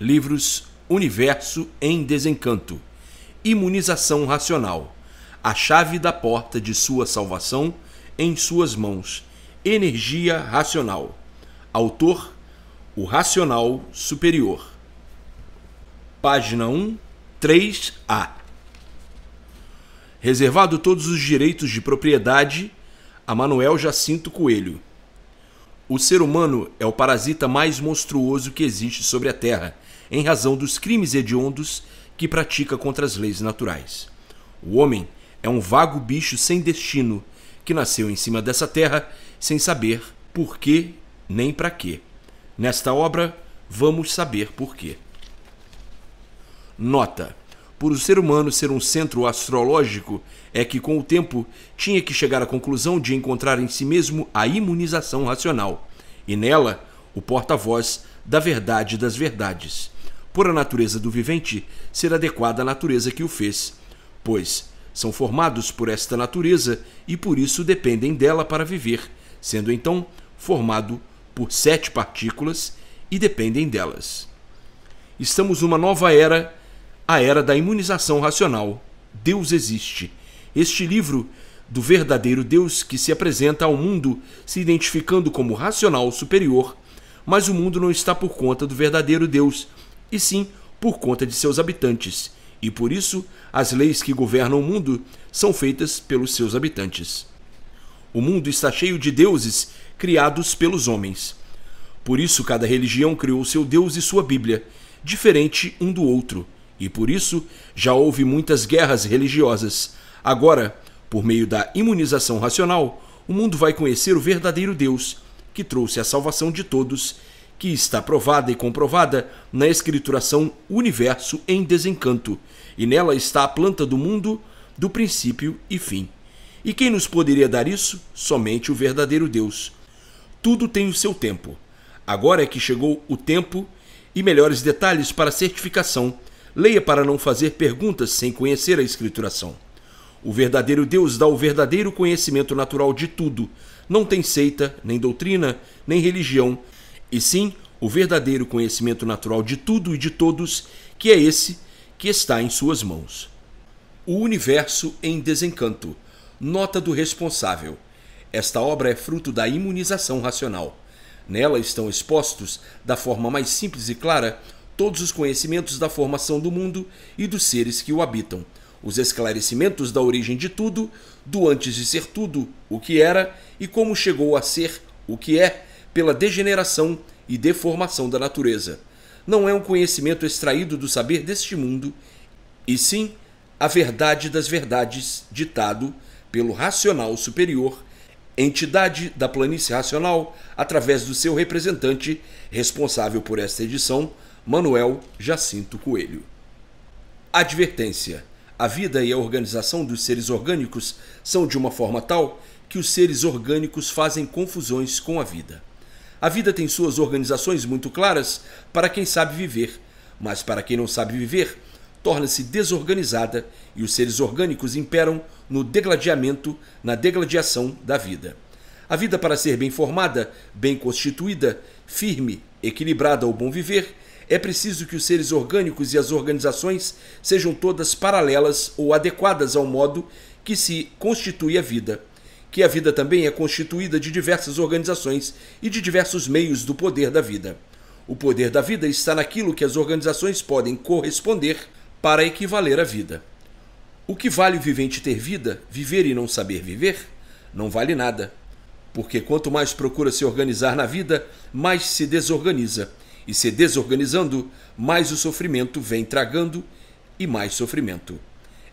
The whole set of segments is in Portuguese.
livros Universo em Desencanto, Imunização Racional, A Chave da Porta de Sua Salvação em Suas Mãos, Energia Racional, autor O Racional Superior. Página 1, 3A. Reservado todos os direitos de propriedade a Manuel Jacinto Coelho. O ser humano é o parasita mais monstruoso que existe sobre a Terra em razão dos crimes hediondos que pratica contra as leis naturais. O homem é um vago bicho sem destino que nasceu em cima dessa terra sem saber por quê nem para quê. Nesta obra, vamos saber por quê. Nota: Por o ser humano ser um centro astrológico, é que com o tempo tinha que chegar à conclusão de encontrar em si mesmo a imunização racional, e nela o porta-voz da verdade das verdades, por a natureza do vivente ser adequada à natureza que o fez, pois são formados por esta natureza e por isso dependem dela para viver, sendo então formado por sete partículas e dependem delas. Estamos numa nova era, a era da imunização racional. Deus existe. Este livro do verdadeiro Deus que se apresenta ao mundo se identificando como racional superior, mas o mundo não está por conta do verdadeiro Deus, e sim por conta de seus habitantes, e por isso as leis que governam o mundo são feitas pelos seus habitantes. O mundo está cheio de deuses criados pelos homens. Por isso cada religião criou seu Deus e sua Bíblia, diferente um do outro, e por isso já houve muitas guerras religiosas. Agora, por meio da imunização racional, o mundo vai conhecer o verdadeiro Deus, que trouxe a salvação de todos que está provada e comprovada na escrituração Universo em Desencanto, e nela está a planta do mundo, do princípio e fim. E quem nos poderia dar isso? Somente o verdadeiro Deus. Tudo tem o seu tempo. Agora é que chegou o tempo e melhores detalhes para certificação. Leia para não fazer perguntas sem conhecer a escrituração. O verdadeiro Deus dá o verdadeiro conhecimento natural de tudo. Não tem seita, nem doutrina, nem religião, e sim o verdadeiro conhecimento natural de tudo e de todos, que é esse que está em suas mãos. O Universo em Desencanto. Nota do responsável. Esta obra é fruto da imunização racional. Nela estão expostos, da forma mais simples e clara, todos os conhecimentos da formação do mundo e dos seres que o habitam, os esclarecimentos da origem de tudo, do antes de ser tudo, o que era e como chegou a ser o que é, pela degeneração e deformação da natureza. Não é um conhecimento extraído do saber deste mundo, e sim a verdade das verdades ditado pelo racional superior, entidade da planície racional, através do seu representante, responsável por esta edição, Manuel Jacinto Coelho. Advertência: a vida e a organização dos seres orgânicos são de uma forma tal que os seres orgânicos fazem confusões com a vida. A vida tem suas organizações muito claras para quem sabe viver, mas para quem não sabe viver, torna-se desorganizada e os seres orgânicos imperam no degladiamento, na degladiação da vida. A vida, para ser bem formada, bem constituída, firme, equilibrada ao bom viver, é preciso que os seres orgânicos e as organizações sejam todas paralelas ou adequadas ao modo que se constitui a vida que a vida também é constituída de diversas organizações e de diversos meios do poder da vida. O poder da vida está naquilo que as organizações podem corresponder para equivaler à vida. O que vale o vivente ter vida, viver e não saber viver? Não vale nada. Porque quanto mais procura se organizar na vida, mais se desorganiza. E se desorganizando, mais o sofrimento vem tragando e mais sofrimento.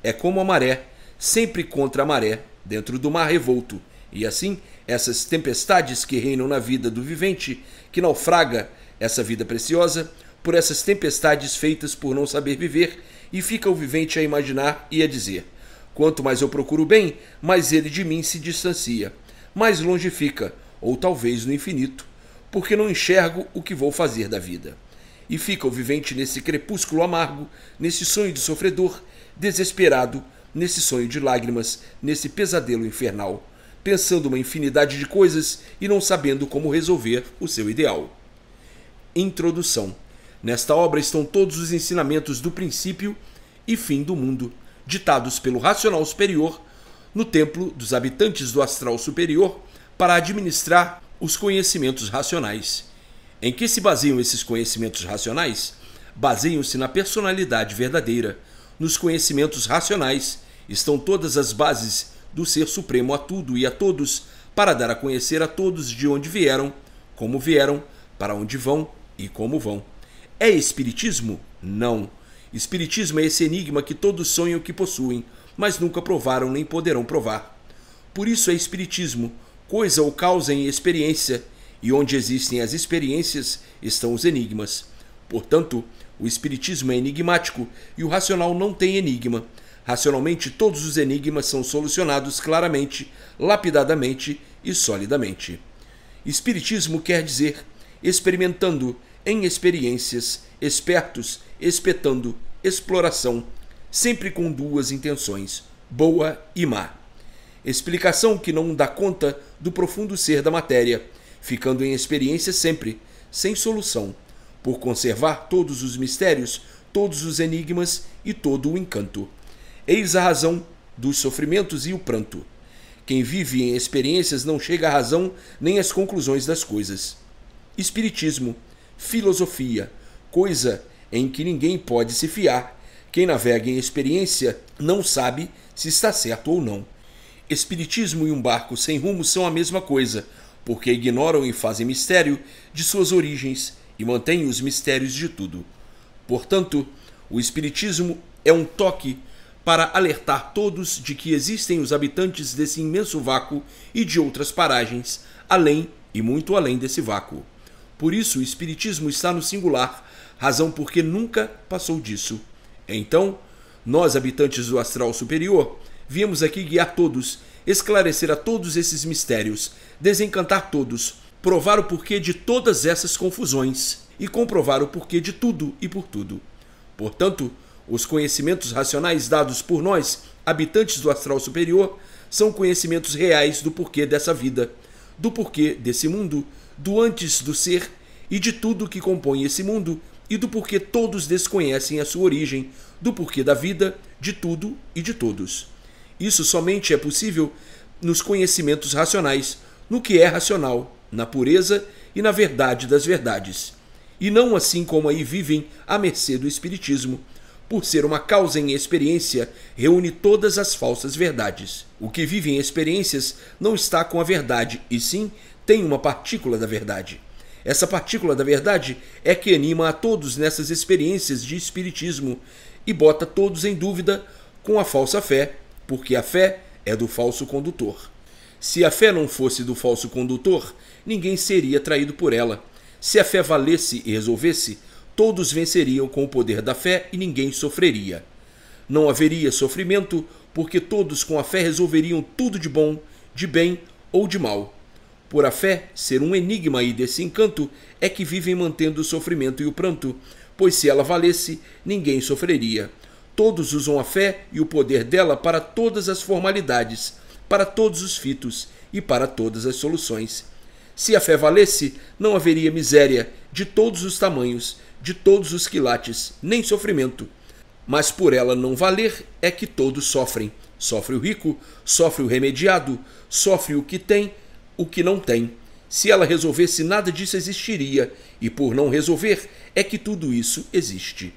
É como a maré, sempre contra a maré dentro do mar revolto. E assim, essas tempestades que reinam na vida do vivente, que naufraga essa vida preciosa, por essas tempestades feitas por não saber viver, e fica o vivente a imaginar e a dizer: Quanto mais eu procuro bem, mais ele de mim se distancia, mais longe fica, ou talvez no infinito, porque não enxergo o que vou fazer da vida. E fica o vivente nesse crepúsculo amargo, nesse sonho de sofredor, desesperado, nesse sonho de lágrimas, nesse pesadelo infernal, pensando uma infinidade de coisas e não sabendo como resolver o seu ideal. Introdução. Nesta obra estão todos os ensinamentos do princípio e fim do mundo, ditados pelo racional superior no templo dos habitantes do astral superior para administrar os conhecimentos racionais. Em que se baseiam esses conhecimentos racionais? Baseiam-se na personalidade verdadeira, nos conhecimentos racionais estão todas as bases do Ser Supremo a tudo e a todos, para dar a conhecer a todos de onde vieram, como vieram, para onde vão e como vão. É Espiritismo? Não. Espiritismo é esse enigma que todos sonham que possuem, mas nunca provaram nem poderão provar. Por isso é Espiritismo, coisa ou causa em experiência, e onde existem as experiências estão os enigmas. Portanto, o Espiritismo é enigmático e o racional não tem enigma. Racionalmente, todos os enigmas são solucionados claramente, lapidadamente e solidamente. Espiritismo quer dizer experimentando, em experiências, espertos, espetando, exploração, sempre com duas intenções, boa e má. Explicação que não dá conta do profundo ser da matéria, ficando em experiência sempre, sem solução, por conservar todos os mistérios, todos os enigmas e todo o encanto. Eis a razão dos sofrimentos e o pranto. Quem vive em experiências não chega à razão nem às conclusões das coisas. Espiritismo, filosofia, coisa em que ninguém pode se fiar. Quem navega em experiência não sabe se está certo ou não. Espiritismo e um barco sem rumo são a mesma coisa, porque ignoram e fazem mistério de suas origens e mantêm os mistérios de tudo. Portanto, o Espiritismo é um toque para alertar todos de que existem os habitantes desse imenso vácuo e de outras paragens, além e muito além desse vácuo. Por isso, o Espiritismo está no singular, razão porque nunca passou disso. Então, nós, habitantes do astral superior, viemos aqui guiar todos, esclarecer a todos esses mistérios, desencantar todos, provar o porquê de todas essas confusões e comprovar o porquê de tudo e por tudo. Portanto, os conhecimentos racionais dados por nós, habitantes do astral superior, são conhecimentos reais do porquê dessa vida, do porquê desse mundo, do antes do ser e de tudo que compõe esse mundo, e do porquê todos desconhecem a sua origem, do porquê da vida, de tudo e de todos. Isso somente é possível nos conhecimentos racionais, no que é racional, na pureza e na verdade das verdades. E não assim como aí vivem à mercê do Espiritismo por ser uma causa em experiência, reúne todas as falsas verdades. O que vive em experiências não está com a verdade, e sim tem uma partícula da verdade. Essa partícula da verdade é que anima a todos nessas experiências de espiritismo e bota todos em dúvida com a falsa fé, porque a fé é do falso condutor. Se a fé não fosse do falso condutor, ninguém seria traído por ela. Se a fé valesse e resolvesse, todos venceriam com o poder da fé e ninguém sofreria. Não haveria sofrimento, porque todos com a fé resolveriam tudo de bom, de bem ou de mal. Por a fé ser um enigma e desse encanto é que vivem mantendo o sofrimento e o pranto, pois se ela valesse, ninguém sofreria. Todos usam a fé e o poder dela para todas as formalidades, para todos os fitos e para todas as soluções. Se a fé valesse, não haveria miséria de todos os tamanhos, de todos os quilates, nem sofrimento. Mas por ela não valer é que todos sofrem. Sofre o rico, sofre o remediado, sofre o que tem, o que não tem. Se ela resolvesse, nada disso existiria, e por não resolver, é que tudo isso existe.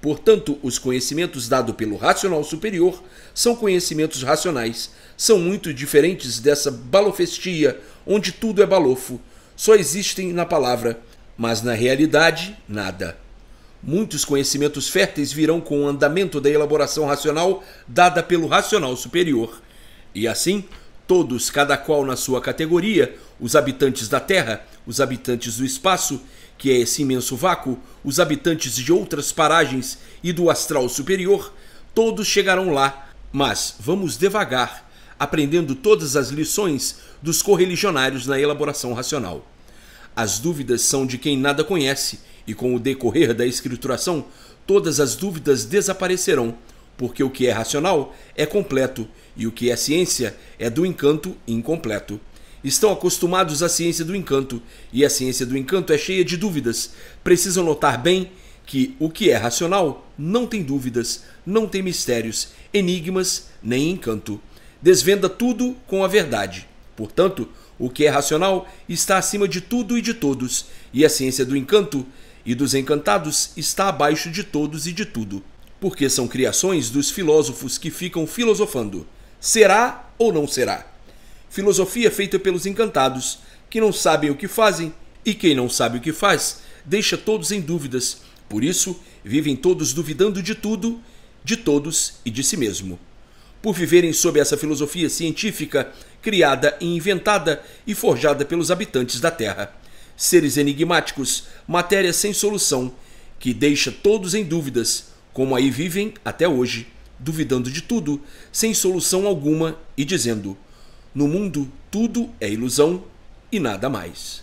Portanto, os conhecimentos dados pelo racional superior são conhecimentos racionais, são muito diferentes dessa balofestia, onde tudo é balofo. Só existem na palavra, mas na realidade, nada. Muitos conhecimentos férteis virão com o andamento da elaboração racional dada pelo racional superior. E assim, todos, cada qual na sua categoria, os habitantes da Terra, os habitantes do espaço, que é esse imenso vácuo, os habitantes de outras paragens e do astral superior, todos chegarão lá, mas vamos devagar, aprendendo todas as lições dos correligionários na elaboração racional. As dúvidas são de quem nada conhece, e com o decorrer da escrituração, todas as dúvidas desaparecerão, porque o que é racional é completo e o que é ciência é do encanto incompleto. Estão acostumados à ciência do encanto, e a ciência do encanto é cheia de dúvidas. Precisam notar bem que o que é racional não tem dúvidas, não tem mistérios, enigmas nem encanto. Desvenda tudo com a verdade. Portanto, o que é racional está acima de tudo e de todos, e a ciência do encanto e dos encantados está abaixo de todos e de tudo, porque são criações dos filósofos que ficam filosofando. Será ou não será? Filosofia feita pelos encantados, que não sabem o que fazem, e quem não sabe o que faz, deixa todos em dúvidas. Por isso, vivem todos duvidando de tudo, de todos e de si mesmo. Por viverem sob essa filosofia científica, criada e inventada e forjada pelos habitantes da Terra. Seres enigmáticos, matéria sem solução, que deixa todos em dúvidas, como aí vivem até hoje, duvidando de tudo, sem solução alguma e dizendo: no mundo tudo é ilusão e nada mais.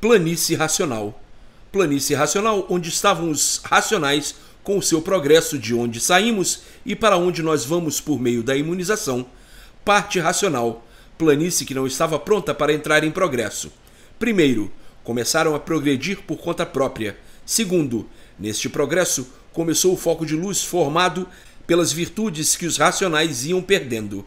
Planície racional. Planície racional onde estavam os racionais com o seu progresso de onde saímos e para onde nós vamos por meio da imunização, parte racional, planície que não estava pronta para entrar em progresso. Primeiro, começaram a progredir por conta própria. Segundo, neste progresso começou o foco de luz formado pelas virtudes que os racionais iam perdendo.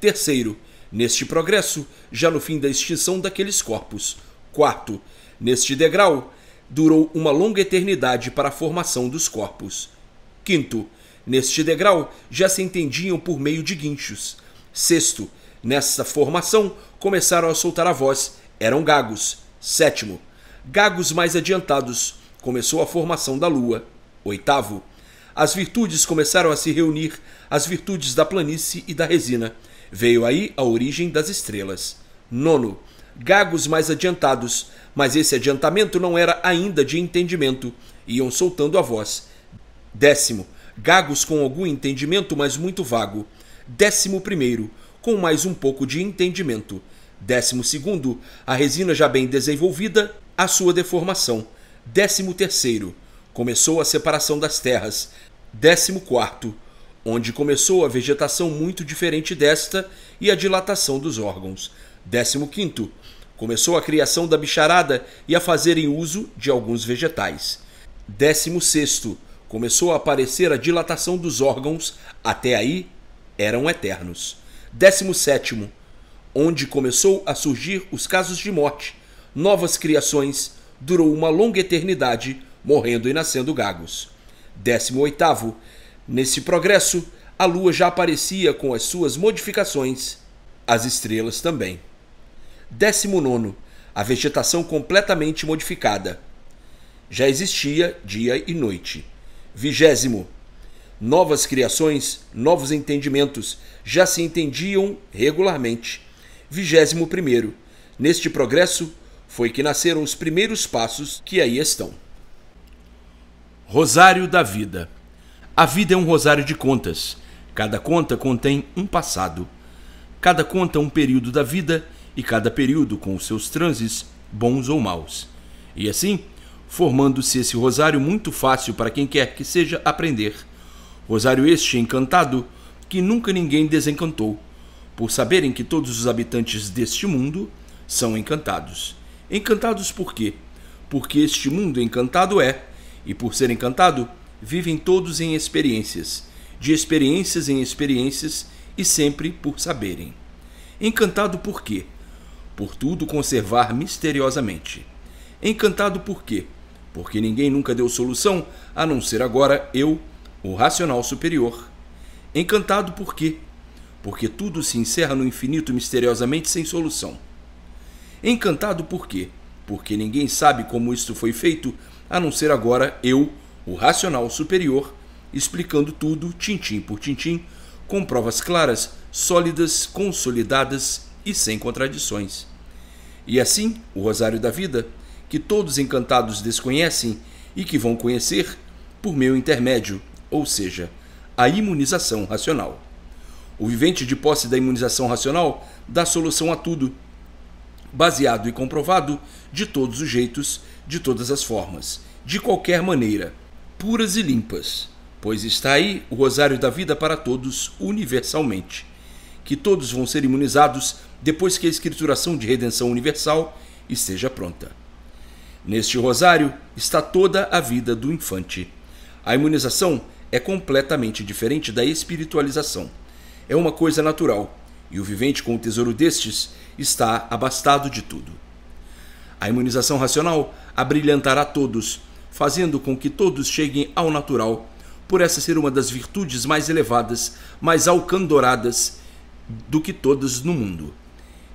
Terceiro, neste progresso, já no fim da extinção daqueles corpos. Quarto, neste degrau, durou uma longa eternidade para a formação dos corpos. Quinto, neste degrau já se entendiam por meio de guinchos. Sexto, Nessa formação, começaram a soltar a voz, eram gagos. Sétimo. Gagos mais adiantados, começou a formação da lua. Oitavo. As virtudes começaram a se reunir, as virtudes da planície e da resina. Veio aí a origem das estrelas. Nono. Gagos mais adiantados, mas esse adiantamento não era ainda de entendimento. Iam soltando a voz. Décimo. Gagos com algum entendimento, mas muito vago. Décimo primeiro com mais um pouco de entendimento. Décimo segundo, a resina já bem desenvolvida, a sua deformação. Décimo terceiro, começou a separação das terras. Décimo quarto, onde começou a vegetação muito diferente desta e a dilatação dos órgãos. Décimo quinto, começou a criação da bicharada e a fazerem uso de alguns vegetais. Décimo sexto, começou a aparecer a dilatação dos órgãos, até aí eram eternos. 17, onde começou a surgir os casos de morte, novas criações, durou uma longa eternidade, morrendo e nascendo gagos. 18. Nesse progresso, a Lua já aparecia com as suas modificações, as estrelas também. 19. A vegetação completamente modificada. Já existia dia e noite. Vigésimo novas criações, novos entendimentos, já se entendiam regularmente. 21. Neste progresso foi que nasceram os primeiros passos que aí estão. Rosário da Vida A vida é um rosário de contas. Cada conta contém um passado. Cada conta um período da vida e cada período com os seus transes, bons ou maus. E assim, formando-se esse rosário muito fácil para quem quer que seja aprender Rosário este encantado que nunca ninguém desencantou, por saberem que todos os habitantes deste mundo são encantados. Encantados por quê? Porque este mundo encantado é, e por ser encantado, vivem todos em experiências, de experiências em experiências e sempre por saberem. Encantado por quê? Por tudo conservar misteriosamente. Encantado por quê? Porque ninguém nunca deu solução a não ser agora eu o racional superior, encantado por quê? Porque tudo se encerra no infinito misteriosamente sem solução. Encantado por quê? Porque ninguém sabe como isto foi feito, a não ser agora eu, o racional superior, explicando tudo, tintim por tintim, com provas claras, sólidas, consolidadas e sem contradições. E assim, o Rosário da Vida, que todos encantados desconhecem e que vão conhecer, por meu intermédio, ou seja, a imunização racional. O vivente de posse da imunização racional dá solução a tudo, baseado e comprovado de todos os jeitos, de todas as formas, de qualquer maneira, puras e limpas, pois está aí o rosário da vida para todos universalmente, que todos vão ser imunizados depois que a escrituração de redenção universal esteja pronta. Neste rosário está toda a vida do infante. A imunização é completamente diferente da espiritualização. É uma coisa natural, e o vivente com o tesouro destes está abastado de tudo. A imunização racional abrilhantará todos, fazendo com que todos cheguem ao natural, por essa ser uma das virtudes mais elevadas, mais alcandoradas do que todas no mundo.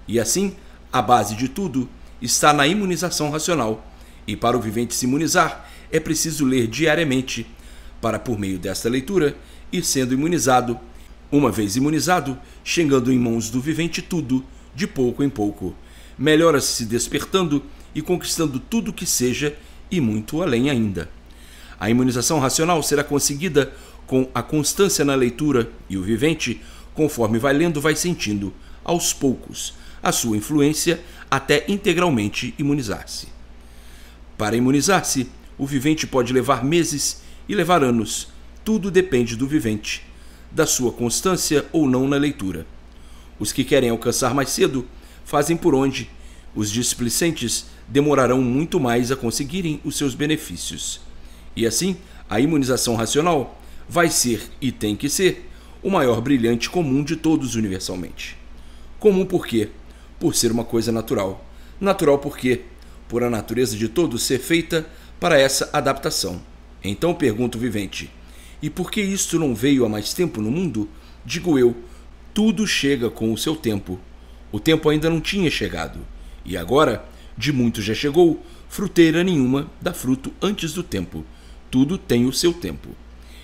E assim, a base de tudo está na imunização racional, e para o vivente se imunizar, é preciso ler diariamente para, por meio desta leitura, ir sendo imunizado, uma vez imunizado, chegando em mãos do vivente tudo, de pouco em pouco. Melhora-se despertando e conquistando tudo que seja e muito além ainda. A imunização racional será conseguida com a constância na leitura e o vivente, conforme vai lendo, vai sentindo, aos poucos, a sua influência até integralmente imunizar-se. Para imunizar-se, o vivente pode levar meses e levar anos. Tudo depende do vivente, da sua constância ou não na leitura. Os que querem alcançar mais cedo fazem por onde, os displicentes demorarão muito mais a conseguirem os seus benefícios. E assim, a imunização racional vai ser e tem que ser o maior brilhante comum de todos universalmente. Comum por quê? Por ser uma coisa natural. Natural por quê? Por a natureza de todos ser feita para essa adaptação. Então pergunta o vivente: E por que isto não veio há mais tempo no mundo? Digo eu: tudo chega com o seu tempo. O tempo ainda não tinha chegado, e agora, de muito já chegou, fruteira nenhuma dá fruto antes do tempo. Tudo tem o seu tempo.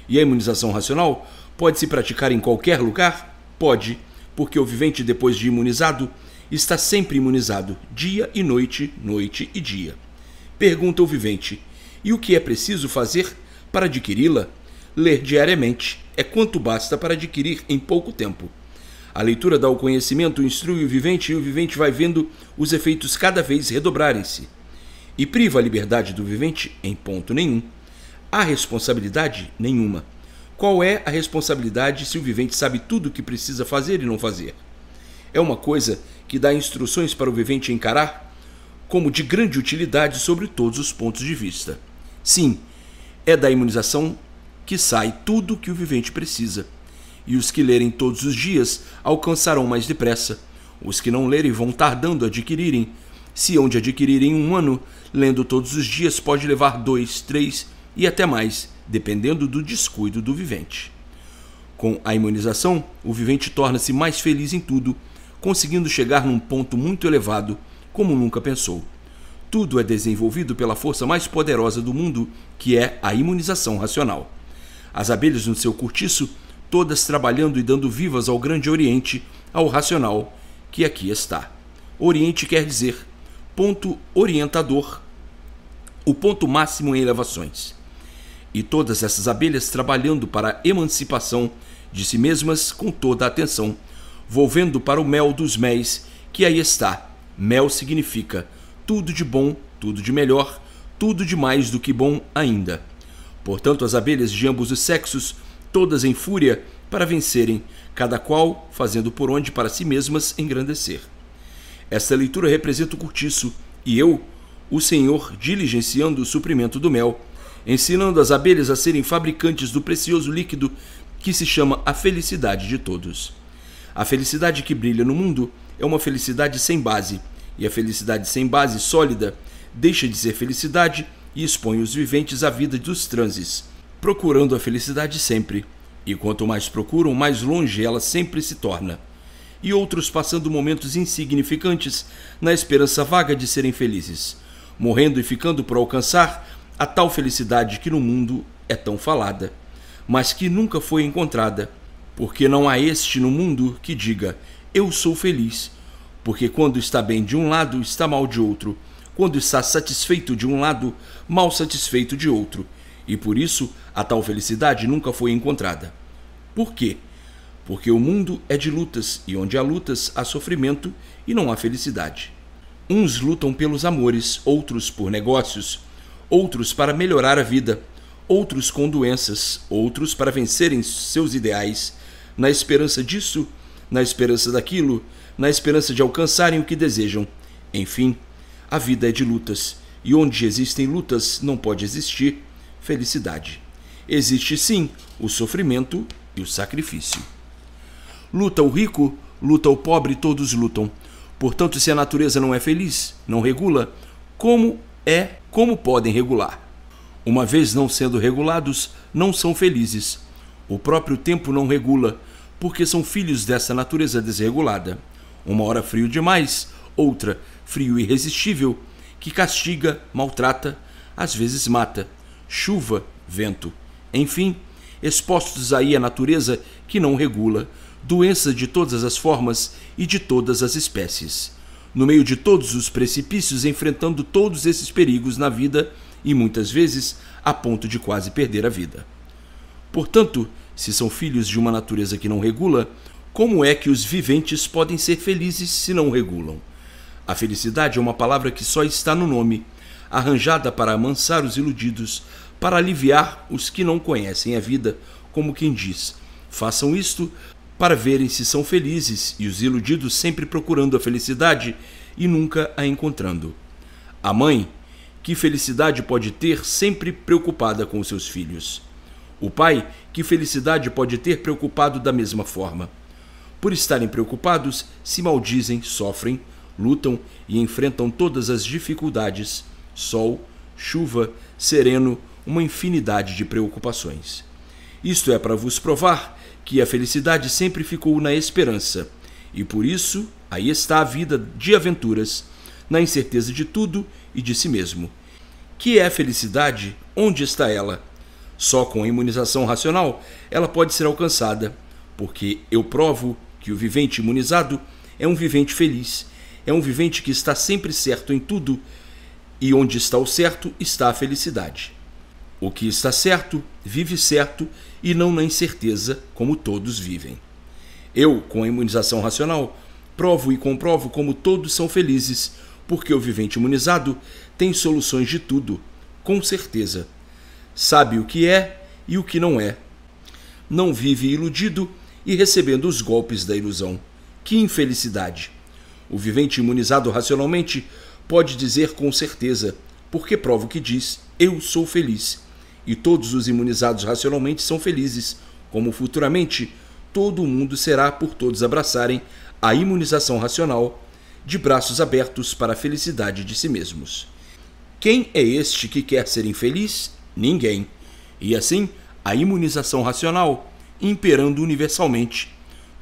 E a imunização racional pode se praticar em qualquer lugar? Pode, porque o vivente, depois de imunizado, está sempre imunizado, dia e noite, noite e dia. Pergunta o vivente: e o que é preciso fazer para adquiri-la? Ler diariamente é quanto basta para adquirir em pouco tempo. A leitura dá o conhecimento, instrui o vivente e o vivente vai vendo os efeitos cada vez redobrarem-se. E priva a liberdade do vivente em ponto nenhum. Há responsabilidade nenhuma. Qual é a responsabilidade se o vivente sabe tudo o que precisa fazer e não fazer? É uma coisa que dá instruções para o vivente encarar como de grande utilidade sobre todos os pontos de vista. Sim, é da imunização que sai tudo que o vivente precisa. E os que lerem todos os dias alcançarão mais depressa. Os que não lerem vão tardando a adquirirem. Se onde adquirirem um ano, lendo todos os dias pode levar dois, três e até mais, dependendo do descuido do vivente. Com a imunização, o vivente torna-se mais feliz em tudo, conseguindo chegar num ponto muito elevado, como nunca pensou tudo é desenvolvido pela força mais poderosa do mundo, que é a imunização racional. As abelhas no seu cortiço, todas trabalhando e dando vivas ao Grande Oriente, ao racional, que aqui está. Oriente quer dizer ponto orientador, o ponto máximo em elevações. E todas essas abelhas trabalhando para a emancipação de si mesmas com toda a atenção, volvendo para o mel dos méis, que aí está. Mel significa tudo de bom, tudo de melhor, tudo de mais do que bom ainda. Portanto, as abelhas de ambos os sexos, todas em fúria, para vencerem, cada qual fazendo por onde para si mesmas engrandecer. Esta leitura representa o cortiço, e eu, o Senhor, diligenciando o suprimento do mel, ensinando as abelhas a serem fabricantes do precioso líquido que se chama a felicidade de todos. A felicidade que brilha no mundo é uma felicidade sem base, e a felicidade sem base sólida deixa de ser felicidade e expõe os viventes à vida dos transes, procurando a felicidade sempre. E quanto mais procuram, mais longe ela sempre se torna. E outros passando momentos insignificantes na esperança vaga de serem felizes, morrendo e ficando por alcançar a tal felicidade que no mundo é tão falada, mas que nunca foi encontrada, porque não há este no mundo que diga: Eu sou feliz porque quando está bem de um lado, está mal de outro. Quando está satisfeito de um lado, mal satisfeito de outro. E por isso, a tal felicidade nunca foi encontrada. Por quê? Porque o mundo é de lutas, e onde há lutas, há sofrimento e não há felicidade. Uns lutam pelos amores, outros por negócios, outros para melhorar a vida, outros com doenças, outros para vencerem seus ideais, na esperança disso, na esperança daquilo, na esperança de alcançarem o que desejam. Enfim, a vida é de lutas, e onde existem lutas não pode existir felicidade. Existe sim o sofrimento e o sacrifício. Luta o rico, luta o pobre, todos lutam. Portanto, se a natureza não é feliz, não regula, como é, como podem regular? Uma vez não sendo regulados, não são felizes. O próprio tempo não regula, porque são filhos dessa natureza desregulada uma hora frio demais, outra frio irresistível, que castiga, maltrata, às vezes mata, chuva, vento, enfim, expostos aí à natureza que não regula, doenças de todas as formas e de todas as espécies. No meio de todos os precipícios, enfrentando todos esses perigos na vida e muitas vezes a ponto de quase perder a vida. Portanto, se são filhos de uma natureza que não regula, como é que os viventes podem ser felizes se não regulam? A felicidade é uma palavra que só está no nome, arranjada para amansar os iludidos, para aliviar os que não conhecem a vida, como quem diz: façam isto para verem se são felizes, e os iludidos sempre procurando a felicidade e nunca a encontrando. A mãe, que felicidade pode ter sempre preocupada com os seus filhos? O pai, que felicidade pode ter preocupado da mesma forma? Por estarem preocupados, se maldizem, sofrem, lutam e enfrentam todas as dificuldades, sol, chuva, sereno, uma infinidade de preocupações. Isto é para vos provar que a felicidade sempre ficou na esperança, e por isso aí está a vida de aventuras, na incerteza de tudo e de si mesmo. Que é a felicidade? Onde está ela? Só com a imunização racional ela pode ser alcançada, porque eu provo que o vivente imunizado é um vivente feliz, é um vivente que está sempre certo em tudo, e onde está o certo está a felicidade. O que está certo vive certo e não na incerteza, como todos vivem. Eu, com a imunização racional, provo e comprovo como todos são felizes, porque o vivente imunizado tem soluções de tudo, com certeza. Sabe o que é e o que não é. Não vive iludido e recebendo os golpes da ilusão. Que infelicidade! O vivente imunizado racionalmente pode dizer com certeza, porque prova o que diz: Eu sou feliz. E todos os imunizados racionalmente são felizes, como futuramente todo mundo será por todos abraçarem a imunização racional de braços abertos para a felicidade de si mesmos. Quem é este que quer ser infeliz? Ninguém. E assim, a imunização racional imperando universalmente,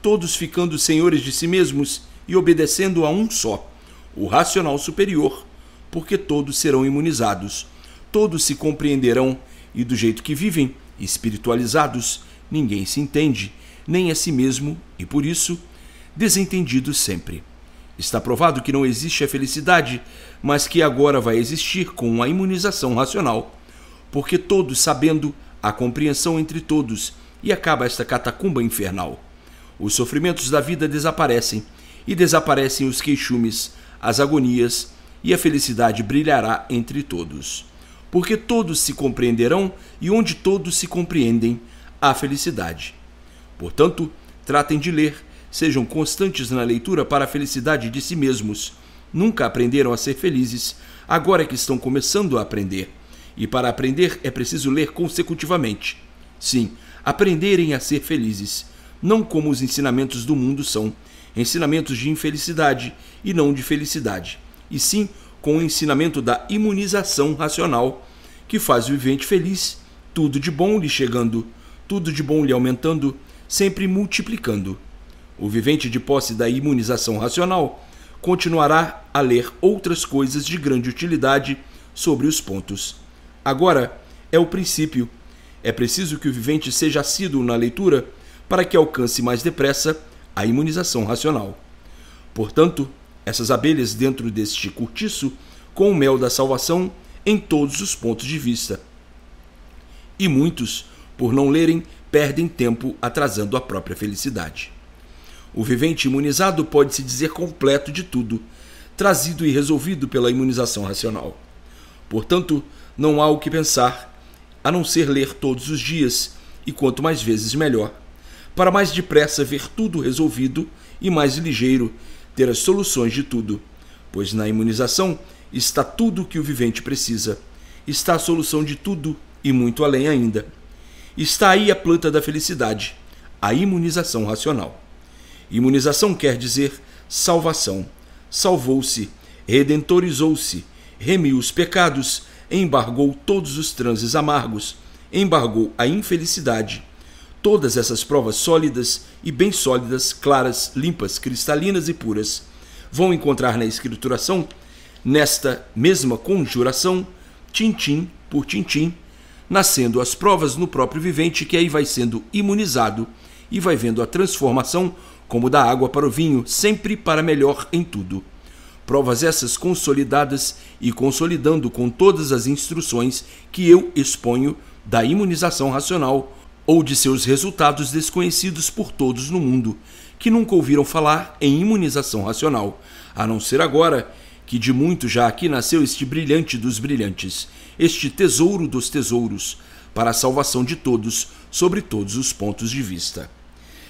todos ficando senhores de si mesmos e obedecendo a um só, o racional superior, porque todos serão imunizados, todos se compreenderão e, do jeito que vivem, espiritualizados, ninguém se entende, nem a si mesmo, e por isso, desentendido sempre. Está provado que não existe a felicidade, mas que agora vai existir com a imunização racional, porque todos sabendo a compreensão entre todos e acaba esta catacumba infernal. Os sofrimentos da vida desaparecem, e desaparecem os queixumes, as agonias, e a felicidade brilhará entre todos. Porque todos se compreenderão, e onde todos se compreendem, há felicidade. Portanto, tratem de ler, sejam constantes na leitura para a felicidade de si mesmos. Nunca aprenderam a ser felizes, agora é que estão começando a aprender. E para aprender é preciso ler consecutivamente. Sim, aprenderem a ser felizes, não como os ensinamentos do mundo são, ensinamentos de infelicidade e não de felicidade, e sim com o ensinamento da imunização racional, que faz o vivente feliz, tudo de bom lhe chegando, tudo de bom lhe aumentando, sempre multiplicando. O vivente de posse da imunização racional continuará a ler outras coisas de grande utilidade sobre os pontos. Agora é o princípio é preciso que o vivente seja assíduo na leitura para que alcance mais depressa a imunização racional. Portanto, essas abelhas dentro deste cortiço com o mel da salvação em todos os pontos de vista. E muitos, por não lerem, perdem tempo atrasando a própria felicidade. O vivente imunizado pode se dizer completo de tudo, trazido e resolvido pela imunização racional. Portanto, não há o que pensar, a não ser ler todos os dias, e quanto mais vezes melhor, para mais depressa ver tudo resolvido e mais ligeiro ter as soluções de tudo, pois na imunização está tudo o que o vivente precisa, está a solução de tudo e muito além ainda. Está aí a planta da felicidade, a imunização racional. Imunização quer dizer salvação. Salvou-se, redentorizou-se, remiu os pecados, embargou todos os transes amargos, embargou a infelicidade. Todas essas provas sólidas e bem sólidas, claras, limpas, cristalinas e puras, vão encontrar na escrituração, nesta mesma conjuração, tintim por tintim, nascendo as provas no próprio vivente, que aí vai sendo imunizado e vai vendo a transformação como da água para o vinho, sempre para melhor em tudo provas essas consolidadas e consolidando com todas as instruções que eu exponho da imunização racional ou de seus resultados desconhecidos por todos no mundo, que nunca ouviram falar em imunização racional, a não ser agora que de muito já aqui nasceu este brilhante dos brilhantes, este tesouro dos tesouros, para a salvação de todos, sobre todos os pontos de vista.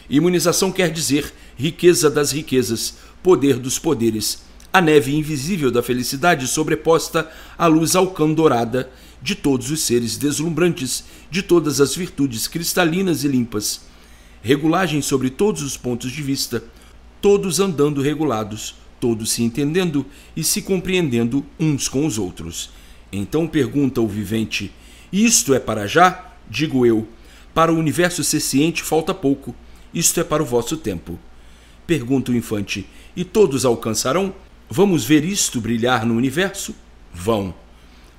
Imunização quer dizer riqueza das riquezas, poder dos poderes, a neve invisível da felicidade sobreposta à luz alcandorada de todos os seres deslumbrantes, de todas as virtudes cristalinas e limpas. Regulagem sobre todos os pontos de vista, todos andando regulados, todos se entendendo e se compreendendo uns com os outros. Então pergunta o vivente: Isto é para já? Digo eu: Para o universo ser ciente falta pouco, isto é para o vosso tempo. Pergunta o infante: E todos alcançarão? Vamos ver isto brilhar no universo? Vão.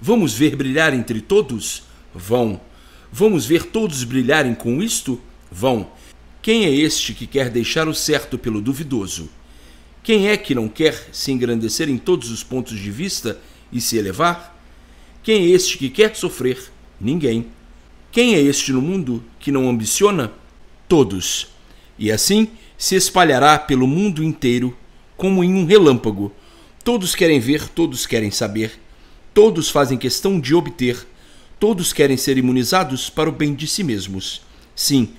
Vamos ver brilhar entre todos? Vão. Vamos ver todos brilharem com isto? Vão. Quem é este que quer deixar o certo pelo duvidoso? Quem é que não quer se engrandecer em todos os pontos de vista e se elevar? Quem é este que quer sofrer? Ninguém. Quem é este no mundo que não ambiciona? Todos. E assim se espalhará pelo mundo inteiro como em um relâmpago Todos querem ver, todos querem saber, todos fazem questão de obter, todos querem ser imunizados para o bem de si mesmos. Sim,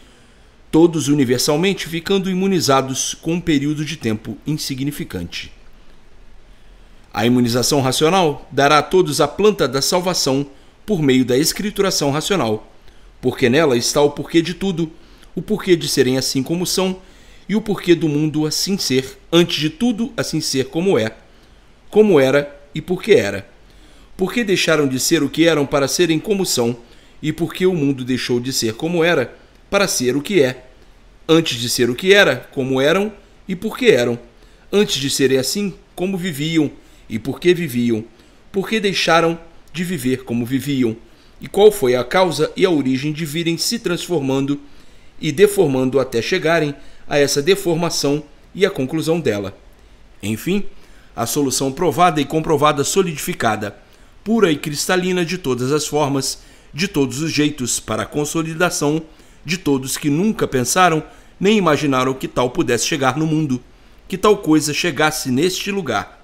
todos universalmente ficando imunizados com um período de tempo insignificante. A imunização racional dará a todos a planta da salvação por meio da escrituração racional, porque nela está o porquê de tudo, o porquê de serem assim como são e o porquê do mundo assim ser, antes de tudo assim ser como é, como era e por que era. Por que deixaram de ser o que eram para serem como são, e por que o mundo deixou de ser como era para ser o que é. Antes de ser o que era, como eram e por que eram. Antes de serem assim, como viviam e por que viviam. Por que deixaram de viver como viviam. E qual foi a causa e a origem de virem se transformando e deformando até chegarem a essa deformação e a conclusão dela. Enfim, a solução provada e comprovada solidificada, pura e cristalina de todas as formas, de todos os jeitos, para a consolidação de todos que nunca pensaram nem imaginaram que tal pudesse chegar no mundo, que tal coisa chegasse neste lugar.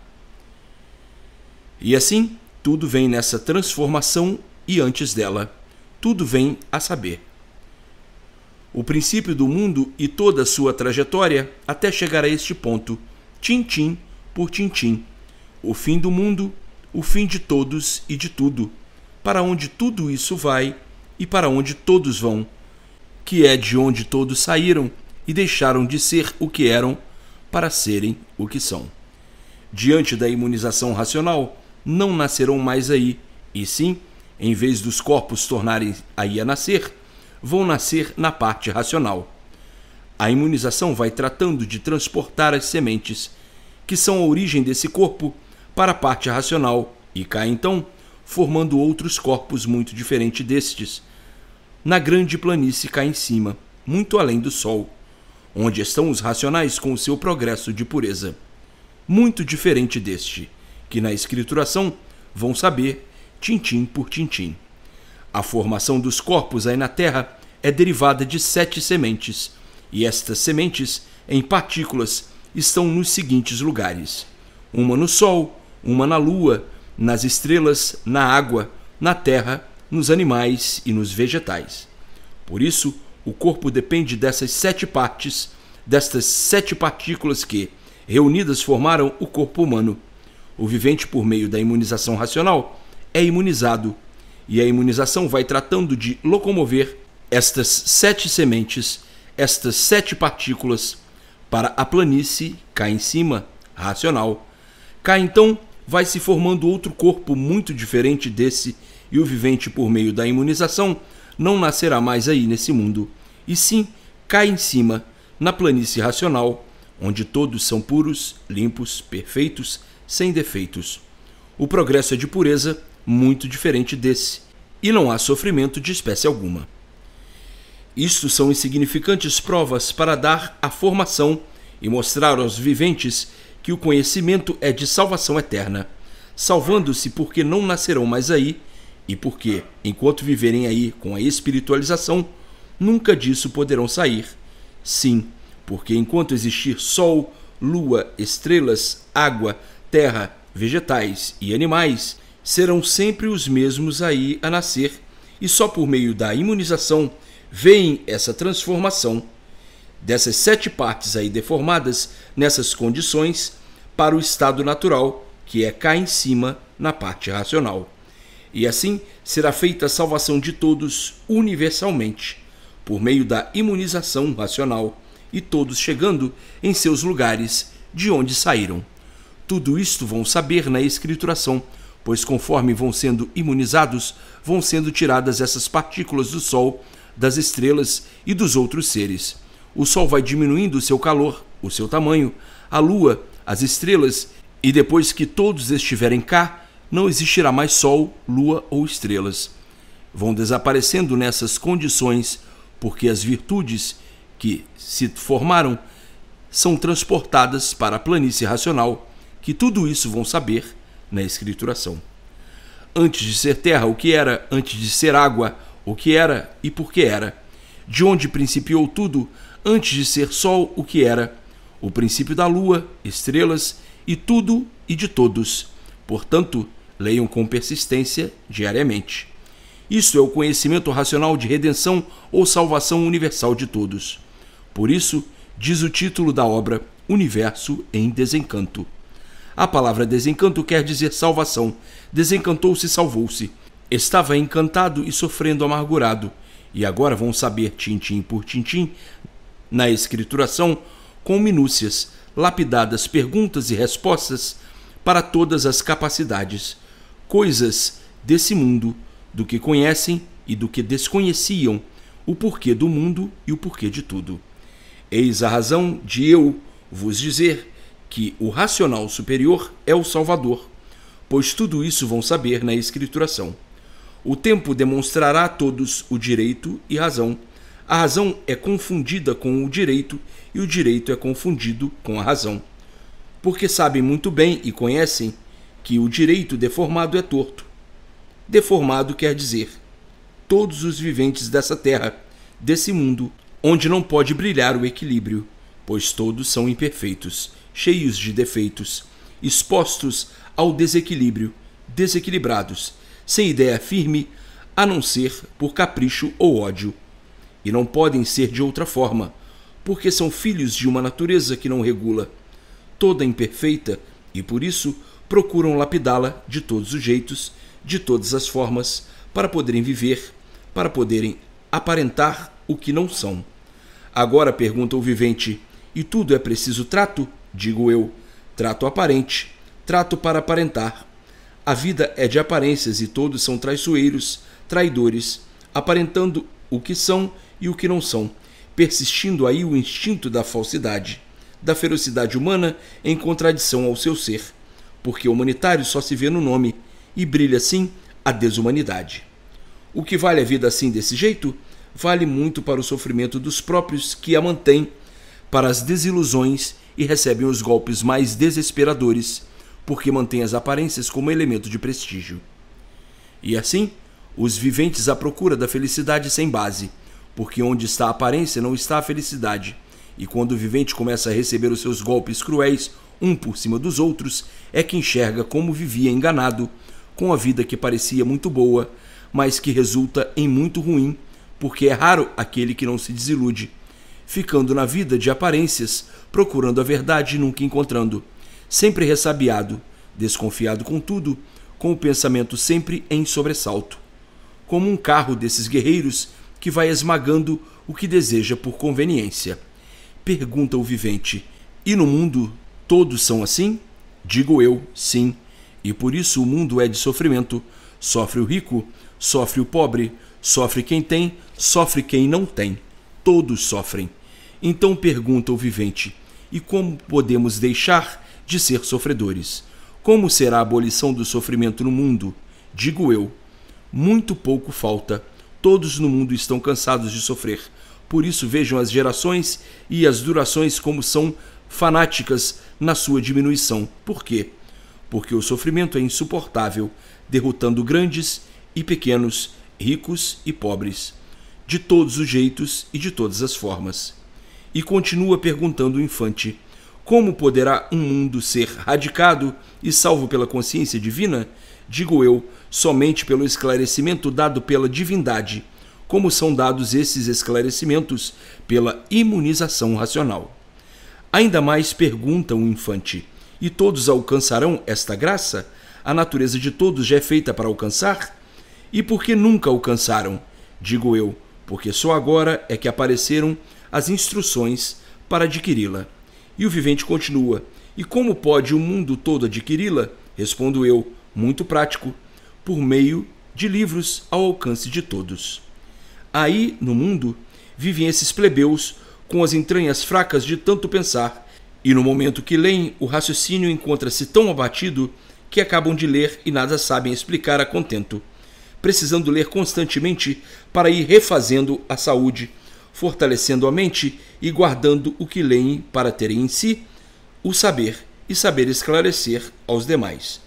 E assim, tudo vem nessa transformação e antes dela, tudo vem a saber. O princípio do mundo e toda a sua trajetória até chegar a este ponto, tim-tim por tintim. O fim do mundo, o fim de todos e de tudo. Para onde tudo isso vai e para onde todos vão, que é de onde todos saíram e deixaram de ser o que eram para serem o que são. Diante da imunização racional, não nascerão mais aí, e sim, em vez dos corpos tornarem aí a nascer, vão nascer na parte racional. A imunização vai tratando de transportar as sementes que são a origem desse corpo, para a parte racional e cai então, formando outros corpos muito diferentes destes, na grande planície cá em cima, muito além do Sol, onde estão os racionais com o seu progresso de pureza, muito diferente deste, que na escrituração vão saber tintim por tintim. A formação dos corpos aí na Terra é derivada de sete sementes, e estas sementes, em partículas, estão nos seguintes lugares: uma no Sol, uma na Lua, nas estrelas, na água, na terra, nos animais e nos vegetais. Por isso, o corpo depende dessas sete partes, destas sete partículas que, reunidas, formaram o corpo humano. O vivente, por meio da imunização racional, é imunizado, e a imunização vai tratando de locomover estas sete sementes, estas sete partículas, para a planície cá em cima, racional. Cá então vai se formando outro corpo muito diferente desse, e o vivente, por meio da imunização, não nascerá mais aí nesse mundo, e sim cá em cima, na planície racional, onde todos são puros, limpos, perfeitos, sem defeitos. O progresso é de pureza muito diferente desse, e não há sofrimento de espécie alguma. Isto são insignificantes provas para dar a formação e mostrar aos viventes que o conhecimento é de salvação eterna, salvando-se porque não nascerão mais aí e porque, enquanto viverem aí com a espiritualização, nunca disso poderão sair. Sim, porque enquanto existir sol, lua, estrelas, água, terra, vegetais e animais, serão sempre os mesmos aí a nascer, e só por meio da imunização veem essa transformação dessas sete partes aí deformadas nessas condições para o estado natural, que é cá em cima na parte racional. E assim será feita a salvação de todos universalmente, por meio da imunização racional, e todos chegando em seus lugares de onde saíram. Tudo isto vão saber na escrituração, pois conforme vão sendo imunizados, vão sendo tiradas essas partículas do Sol das estrelas e dos outros seres. O Sol vai diminuindo o seu calor, o seu tamanho, a Lua, as estrelas, e depois que todos estiverem cá, não existirá mais Sol, Lua ou estrelas. Vão desaparecendo nessas condições, porque as virtudes que se formaram são transportadas para a planície racional, que tudo isso vão saber na escrituração. Antes de ser terra, o que era? Antes de ser água, o que era e por que era, de onde principiou tudo antes de ser Sol o que era, o princípio da lua, estrelas e tudo e de todos. Portanto, leiam com persistência diariamente. Isso é o conhecimento racional de redenção ou salvação universal de todos. Por isso, diz o título da obra Universo em Desencanto. A palavra desencanto quer dizer salvação. Desencantou-se, salvou-se. Estava encantado e sofrendo amargurado, e agora vão saber tintim por tintim, na escrituração, com minúcias, lapidadas perguntas e respostas para todas as capacidades, coisas desse mundo, do que conhecem e do que desconheciam, o porquê do mundo e o porquê de tudo. Eis a razão de eu vos dizer que o racional superior é o Salvador, pois tudo isso vão saber na escrituração. O tempo demonstrará a todos o direito e razão. A razão é confundida com o direito e o direito é confundido com a razão. Porque sabem muito bem e conhecem que o direito deformado é torto. Deformado quer dizer todos os viventes dessa terra, desse mundo, onde não pode brilhar o equilíbrio, pois todos são imperfeitos, cheios de defeitos, expostos ao desequilíbrio, desequilibrados sem ideia firme, a não ser por capricho ou ódio. E não podem ser de outra forma, porque são filhos de uma natureza que não regula, toda imperfeita, e por isso procuram lapidá-la de todos os jeitos, de todas as formas, para poderem viver, para poderem aparentar o que não são. Agora pergunta o vivente: e tudo é preciso trato? Digo eu: trato aparente, trato para aparentar, a vida é de aparências e todos são traiçoeiros, traidores, aparentando o que são e o que não são, persistindo aí o instinto da falsidade, da ferocidade humana em contradição ao seu ser, porque humanitário só se vê no nome e brilha assim a desumanidade. O que vale a vida assim desse jeito? Vale muito para o sofrimento dos próprios que a mantêm, para as desilusões e recebem os golpes mais desesperadores porque mantém as aparências como elemento de prestígio. E assim, os viventes à procura da felicidade sem base, porque onde está a aparência não está a felicidade. E quando o vivente começa a receber os seus golpes cruéis, um por cima dos outros, é que enxerga como vivia enganado, com a vida que parecia muito boa, mas que resulta em muito ruim, porque é raro aquele que não se desilude, ficando na vida de aparências, procurando a verdade e nunca encontrando sempre ressabiado, desconfiado com tudo, com o pensamento sempre em sobressalto, como um carro desses guerreiros que vai esmagando o que deseja por conveniência. Pergunta o vivente: E no mundo todos são assim? Digo eu, sim. E por isso o mundo é de sofrimento. Sofre o rico, sofre o pobre, sofre quem tem, sofre quem não tem. Todos sofrem. Então pergunta o vivente: E como podemos deixar de ser sofredores. Como será a abolição do sofrimento no mundo? Digo eu, muito pouco falta. Todos no mundo estão cansados de sofrer. Por isso vejam as gerações e as durações como são fanáticas na sua diminuição. Por quê? Porque o sofrimento é insuportável, derrotando grandes e pequenos, ricos e pobres, de todos os jeitos e de todas as formas. E continua perguntando o infante: como poderá um mundo ser radicado e salvo pela consciência divina? Digo eu, somente pelo esclarecimento dado pela divindade, como são dados esses esclarecimentos pela imunização racional. Ainda mais pergunta o infante: e todos alcançarão esta graça? A natureza de todos já é feita para alcançar? E por que nunca alcançaram? Digo eu, porque só agora é que apareceram as instruções para adquiri-la. E o vivente continua: E como pode o mundo todo adquiri-la? Respondo eu: Muito prático, por meio de livros ao alcance de todos. Aí, no mundo, vivem esses plebeus com as entranhas fracas de tanto pensar, e no momento que leem, o raciocínio encontra-se tão abatido que acabam de ler e nada sabem explicar a contento, precisando ler constantemente para ir refazendo a saúde fortalecendo a mente e guardando o que leem para terem em si o saber e saber esclarecer aos demais.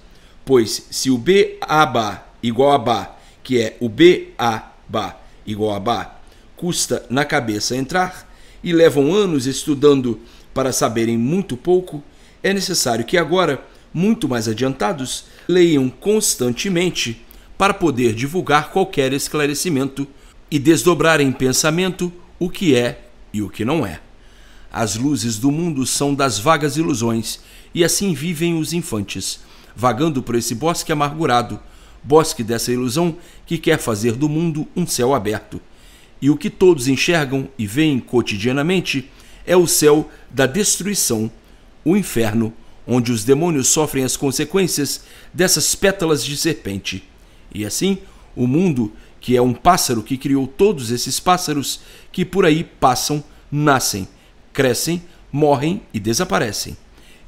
Pois se o BABA igual a b que é o BABA igual a b custa na cabeça entrar e levam anos estudando para saberem muito pouco, é necessário que agora, muito mais adiantados, leiam constantemente para poder divulgar qualquer esclarecimento e desdobrar em pensamento o que é e o que não é. As luzes do mundo são das vagas ilusões, e assim vivem os infantes, vagando por esse bosque amargurado, bosque dessa ilusão que quer fazer do mundo um céu aberto. E o que todos enxergam e veem cotidianamente é o céu da destruição, o inferno, onde os demônios sofrem as consequências dessas pétalas de serpente. E assim, o mundo que é um pássaro que criou todos esses pássaros que por aí passam, nascem, crescem, morrem e desaparecem.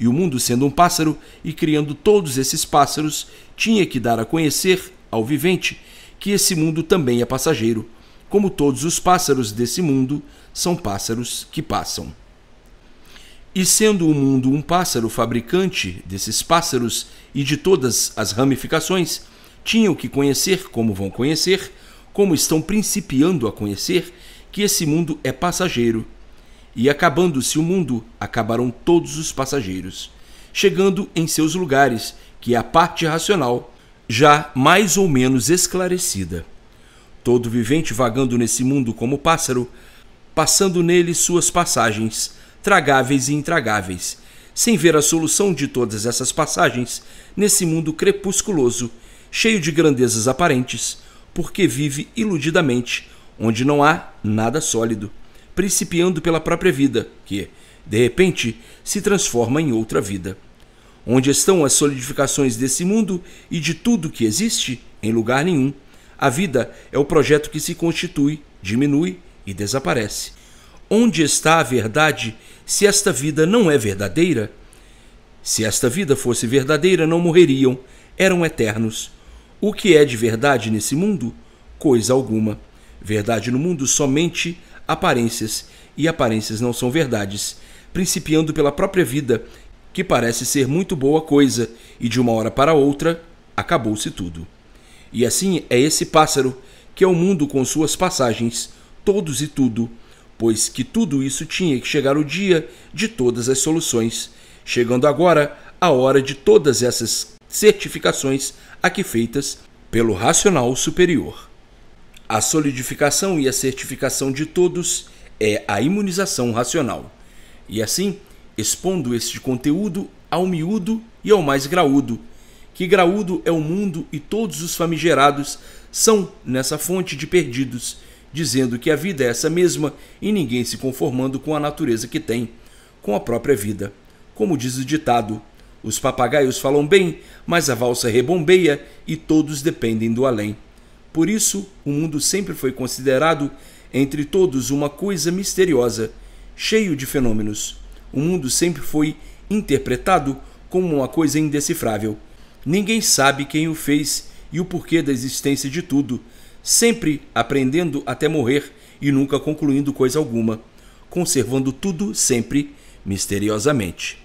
E o mundo, sendo um pássaro e criando todos esses pássaros, tinha que dar a conhecer ao vivente que esse mundo também é passageiro, como todos os pássaros desse mundo são pássaros que passam. E sendo o mundo um pássaro fabricante desses pássaros e de todas as ramificações, tinham que conhecer, como vão conhecer, como estão principiando a conhecer que esse mundo é passageiro. E acabando-se o mundo, acabarão todos os passageiros, chegando em seus lugares, que é a parte racional, já mais ou menos esclarecida. Todo vivente vagando nesse mundo como pássaro, passando nele suas passagens, tragáveis e intragáveis, sem ver a solução de todas essas passagens nesse mundo crepusculoso, cheio de grandezas aparentes, porque vive iludidamente, onde não há nada sólido, principiando pela própria vida, que, de repente, se transforma em outra vida. Onde estão as solidificações desse mundo e de tudo que existe? Em lugar nenhum. A vida é o projeto que se constitui, diminui e desaparece. Onde está a verdade se esta vida não é verdadeira? Se esta vida fosse verdadeira, não morreriam, eram eternos. O que é de verdade nesse mundo? Coisa alguma. Verdade no mundo somente aparências, e aparências não são verdades, principiando pela própria vida, que parece ser muito boa coisa, e de uma hora para outra acabou-se tudo. E assim é esse pássaro, que é o mundo com suas passagens, todos e tudo, pois que tudo isso tinha que chegar o dia de todas as soluções, chegando agora a hora de todas essas certificações aqui feitas pelo Racional Superior. A solidificação e a certificação de todos é a imunização racional. E assim, expondo este conteúdo ao miúdo e ao mais graúdo, que graúdo é o mundo e todos os famigerados são nessa fonte de perdidos, dizendo que a vida é essa mesma e ninguém se conformando com a natureza que tem, com a própria vida. Como diz o ditado, os papagaios falam bem, mas a valsa rebombeia e todos dependem do além. Por isso, o mundo sempre foi considerado, entre todos, uma coisa misteriosa, cheio de fenômenos. O mundo sempre foi interpretado como uma coisa indecifrável. Ninguém sabe quem o fez e o porquê da existência de tudo, sempre aprendendo até morrer e nunca concluindo coisa alguma, conservando tudo sempre misteriosamente.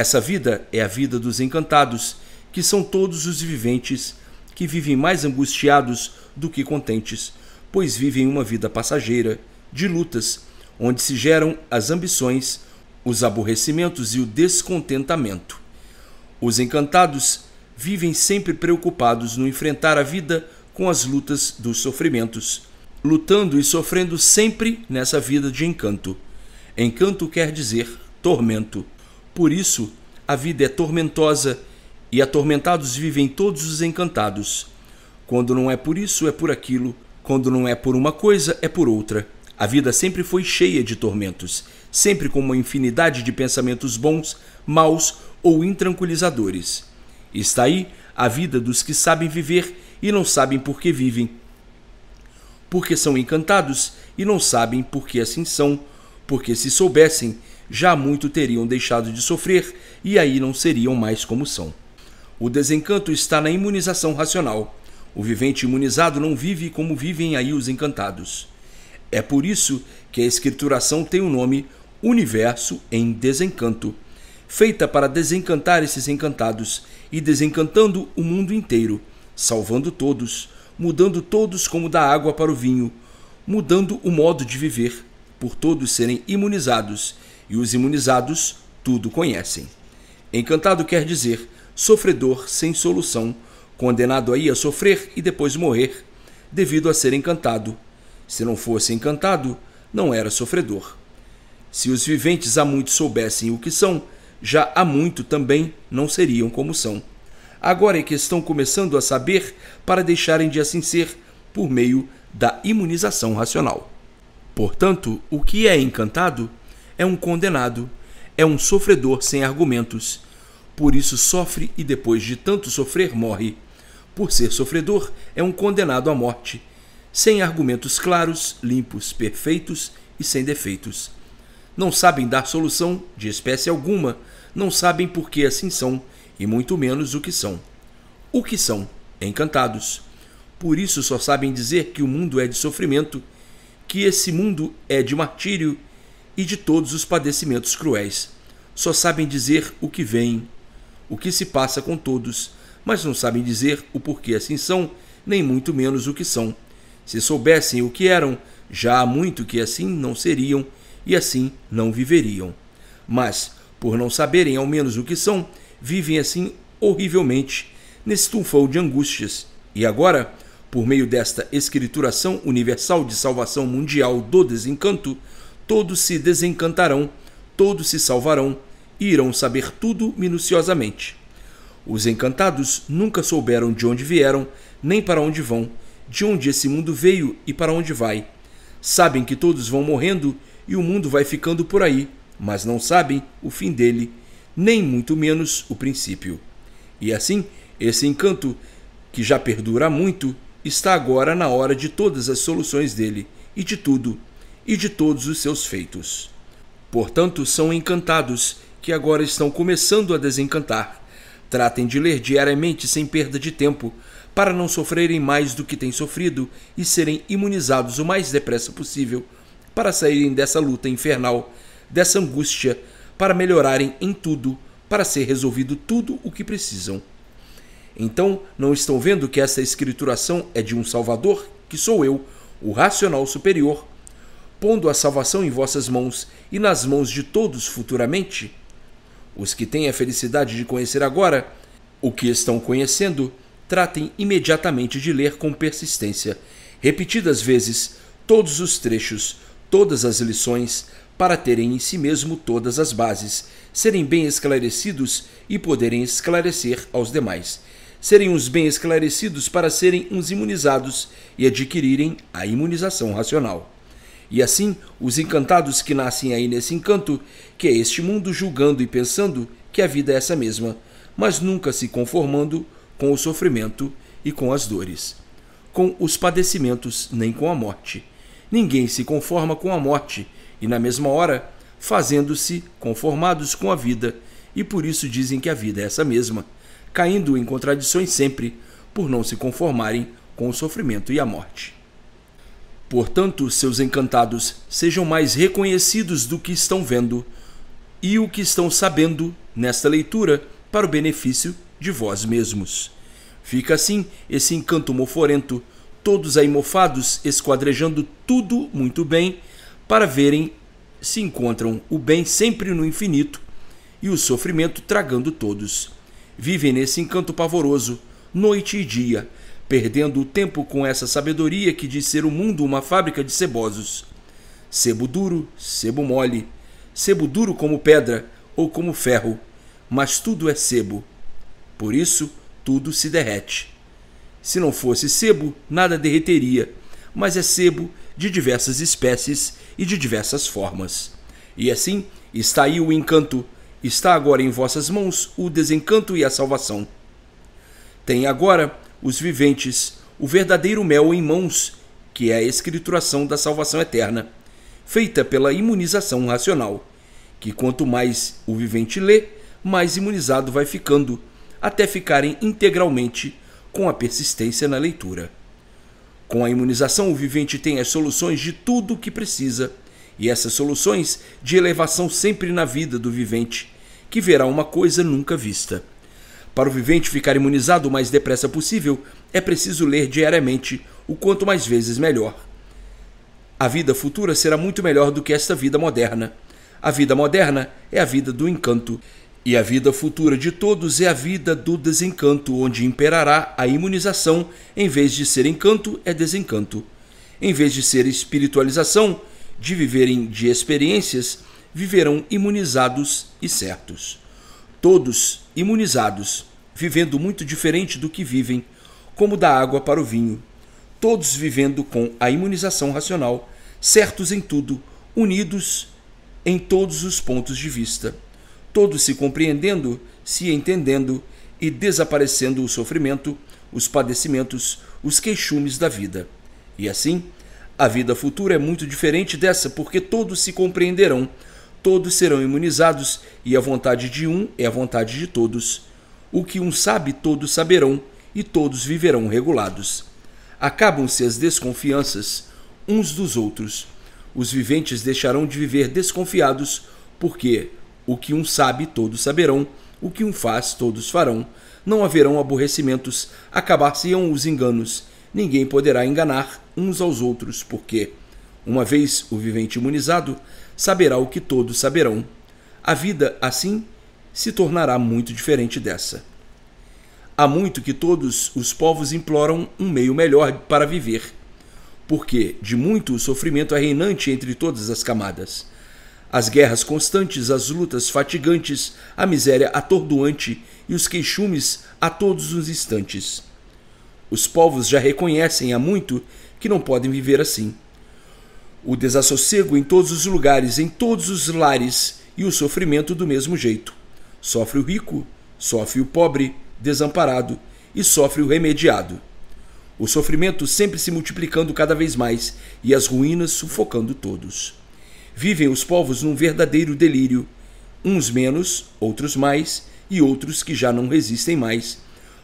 Essa vida é a vida dos encantados, que são todos os viventes, que vivem mais angustiados do que contentes, pois vivem uma vida passageira, de lutas, onde se geram as ambições, os aborrecimentos e o descontentamento. Os encantados vivem sempre preocupados no enfrentar a vida com as lutas dos sofrimentos, lutando e sofrendo sempre nessa vida de encanto. Encanto quer dizer tormento. Por isso, a vida é tormentosa e atormentados vivem todos os encantados. Quando não é por isso, é por aquilo. Quando não é por uma coisa, é por outra. A vida sempre foi cheia de tormentos, sempre com uma infinidade de pensamentos bons, maus ou intranquilizadores. Está aí a vida dos que sabem viver e não sabem por que vivem. Porque são encantados e não sabem por que assim são, porque se soubessem, já muito teriam deixado de sofrer e aí não seriam mais como são. O desencanto está na imunização racional. O vivente imunizado não vive como vivem aí os encantados. É por isso que a escrituração tem o nome Universo em Desencanto, feita para desencantar esses encantados e desencantando o mundo inteiro, salvando todos, mudando todos como da água para o vinho, mudando o modo de viver, por todos serem imunizados e os imunizados tudo conhecem. Encantado quer dizer sofredor sem solução, condenado aí a sofrer e depois morrer, devido a ser encantado. Se não fosse encantado, não era sofredor. Se os viventes há muito soubessem o que são, já há muito também não seriam como são. Agora é que estão começando a saber para deixarem de assim ser por meio da imunização racional. Portanto, o que é encantado é um condenado, é um sofredor sem argumentos. Por isso sofre e depois de tanto sofrer morre. Por ser sofredor, é um condenado à morte, sem argumentos claros, limpos, perfeitos e sem defeitos. Não sabem dar solução de espécie alguma, não sabem por que assim são e muito menos o que são. O que são? Encantados. Por isso só sabem dizer que o mundo é de sofrimento, que esse mundo é de martírio e de todos os padecimentos cruéis. Só sabem dizer o que vem, o que se passa com todos, mas não sabem dizer o porquê assim são, nem muito menos o que são. Se soubessem o que eram, já há muito que assim não seriam e assim não viveriam. Mas, por não saberem ao menos o que são, vivem assim horrivelmente, nesse tufão de angústias. E agora, por meio desta escrituração universal de salvação mundial do desencanto, todos se desencantarão, todos se salvarão e irão saber tudo minuciosamente. Os encantados nunca souberam de onde vieram, nem para onde vão, de onde esse mundo veio e para onde vai. Sabem que todos vão morrendo e o mundo vai ficando por aí, mas não sabem o fim dele, nem muito menos o princípio. E assim, esse encanto, que já perdura muito, está agora na hora de todas as soluções dele e de tudo e de todos os seus feitos. Portanto, são encantados que agora estão começando a desencantar. Tratem de ler diariamente sem perda de tempo, para não sofrerem mais do que têm sofrido e serem imunizados o mais depressa possível, para saírem dessa luta infernal, dessa angústia, para melhorarem em tudo, para ser resolvido tudo o que precisam. Então, não estão vendo que essa escrituração é de um Salvador, que sou eu, o racional superior, pondo a salvação em vossas mãos e nas mãos de todos futuramente? Os que têm a felicidade de conhecer agora o que estão conhecendo, tratem imediatamente de ler com persistência, repetidas vezes, todos os trechos, todas as lições, para terem em si mesmo todas as bases, serem bem esclarecidos e poderem esclarecer aos demais. Serem uns bem esclarecidos para serem uns imunizados e adquirirem a imunização racional. E assim, os encantados que nascem aí nesse encanto, que é este mundo julgando e pensando que a vida é essa mesma, mas nunca se conformando com o sofrimento e com as dores, com os padecimentos nem com a morte. Ninguém se conforma com a morte e na mesma hora fazendo-se conformados com a vida, e por isso dizem que a vida é essa mesma, caindo em contradições sempre por não se conformarem com o sofrimento e a morte. Portanto, seus encantados sejam mais reconhecidos do que estão vendo e o que estão sabendo nesta leitura para o benefício de vós mesmos. Fica assim esse encanto moforento, todos aí mofados esquadrejando tudo muito bem para verem se encontram o bem sempre no infinito e o sofrimento tragando todos. Vivem nesse encanto pavoroso, noite e dia, perdendo o tempo com essa sabedoria que diz ser o mundo uma fábrica de cebosos. Sebo duro, sebo mole, sebo duro como pedra ou como ferro, mas tudo é sebo. Por isso, tudo se derrete. Se não fosse sebo, nada derreteria, mas é sebo de diversas espécies e de diversas formas. E assim está aí o encanto, está agora em vossas mãos o desencanto e a salvação. Tem agora os viventes, o verdadeiro mel em mãos, que é a escrituração da salvação eterna, feita pela imunização racional, que quanto mais o vivente lê, mais imunizado vai ficando, até ficarem integralmente com a persistência na leitura. Com a imunização, o vivente tem as soluções de tudo o que precisa, e essas soluções de elevação sempre na vida do vivente, que verá uma coisa nunca vista. Para o vivente ficar imunizado o mais depressa possível, é preciso ler diariamente, o quanto mais vezes melhor. A vida futura será muito melhor do que esta vida moderna. A vida moderna é a vida do encanto, e a vida futura de todos é a vida do desencanto, onde imperará a imunização, em vez de ser encanto, é desencanto. Em vez de ser espiritualização, de viverem de experiências, viverão imunizados e certos. Todos imunizados vivendo muito diferente do que vivem, como da água para o vinho, todos vivendo com a imunização racional, certos em tudo, unidos em todos os pontos de vista, todos se compreendendo, se entendendo e desaparecendo o sofrimento, os padecimentos, os queixumes da vida. E assim, a vida futura é muito diferente dessa, porque todos se compreenderão, todos serão imunizados e a vontade de um é a vontade de todos o que um sabe, todos saberão, e todos viverão regulados. Acabam-se as desconfianças uns dos outros. Os viventes deixarão de viver desconfiados, porque o que um sabe, todos saberão, o que um faz, todos farão. Não haverão aborrecimentos, acabar-se-ão os enganos. Ninguém poderá enganar uns aos outros, porque, uma vez o vivente imunizado, saberá o que todos saberão. A vida, assim, se tornará muito diferente dessa. Há muito que todos os povos imploram um meio melhor para viver, porque de muito o sofrimento é reinante entre todas as camadas. As guerras constantes, as lutas fatigantes, a miséria atordoante e os queixumes a todos os instantes. Os povos já reconhecem há muito que não podem viver assim. O desassossego em todos os lugares, em todos os lares e o sofrimento do mesmo jeito. Sofre o rico, sofre o pobre, desamparado e sofre o remediado. O sofrimento sempre se multiplicando cada vez mais e as ruínas sufocando todos. Vivem os povos num verdadeiro delírio, uns menos, outros mais e outros que já não resistem mais,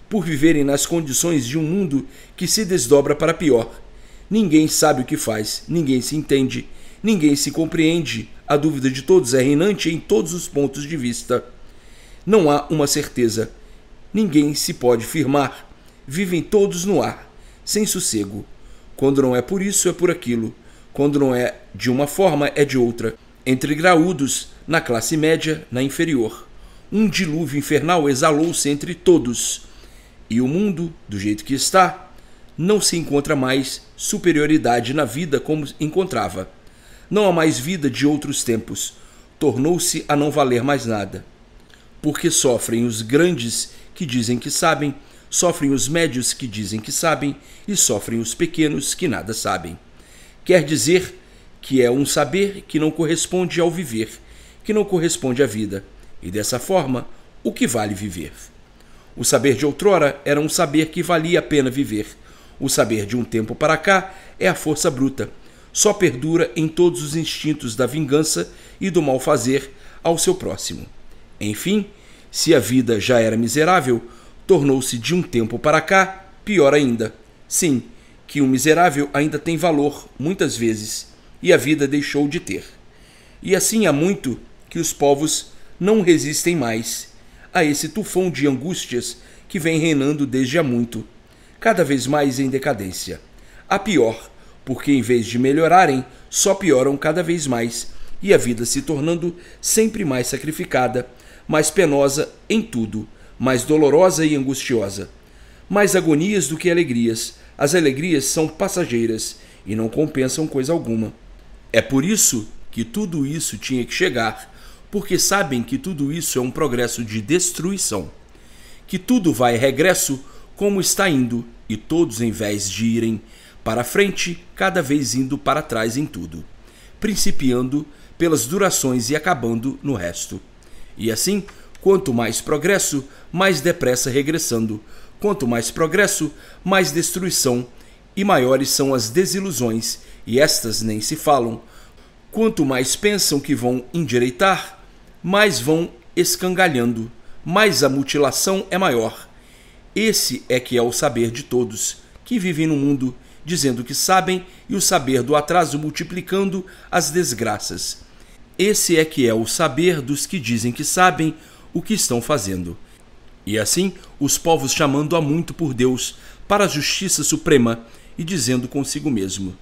por viverem nas condições de um mundo que se desdobra para pior. Ninguém sabe o que faz, ninguém se entende, ninguém se compreende, a dúvida de todos é reinante em todos os pontos de vista. Não há uma certeza. Ninguém se pode firmar. Vivem todos no ar, sem sossego. Quando não é por isso, é por aquilo. Quando não é de uma forma, é de outra. Entre graúdos, na classe média, na inferior. Um dilúvio infernal exalou-se entre todos. E o mundo, do jeito que está, não se encontra mais superioridade na vida como encontrava. Não há mais vida de outros tempos. Tornou-se a não valer mais nada porque sofrem os grandes que dizem que sabem, sofrem os médios que dizem que sabem e sofrem os pequenos que nada sabem. Quer dizer que é um saber que não corresponde ao viver, que não corresponde à vida, e dessa forma, o que vale viver? O saber de outrora era um saber que valia a pena viver. O saber de um tempo para cá é a força bruta. Só perdura em todos os instintos da vingança e do malfazer ao seu próximo. Enfim, se a vida já era miserável, tornou-se de um tempo para cá pior ainda. Sim, que o miserável ainda tem valor, muitas vezes, e a vida deixou de ter. E assim há muito que os povos não resistem mais a esse tufão de angústias que vem reinando desde há muito, cada vez mais em decadência. A pior, porque em vez de melhorarem, só pioram cada vez mais, e a vida se tornando sempre mais sacrificada mais penosa em tudo, mais dolorosa e angustiosa. Mais agonias do que alegrias. As alegrias são passageiras e não compensam coisa alguma. É por isso que tudo isso tinha que chegar, porque sabem que tudo isso é um progresso de destruição. Que tudo vai regresso como está indo, e todos, em vez de irem para frente, cada vez indo para trás em tudo, principiando pelas durações e acabando no resto. E assim, quanto mais progresso, mais depressa regressando. Quanto mais progresso, mais destruição e maiores são as desilusões, e estas nem se falam. Quanto mais pensam que vão endireitar, mais vão escangalhando, mais a mutilação é maior. Esse é que é o saber de todos, que vivem no mundo, dizendo que sabem, e o saber do atraso multiplicando as desgraças. Esse é que é o saber dos que dizem que sabem o que estão fazendo. E assim, os povos chamando a muito por Deus para a justiça suprema e dizendo consigo mesmo: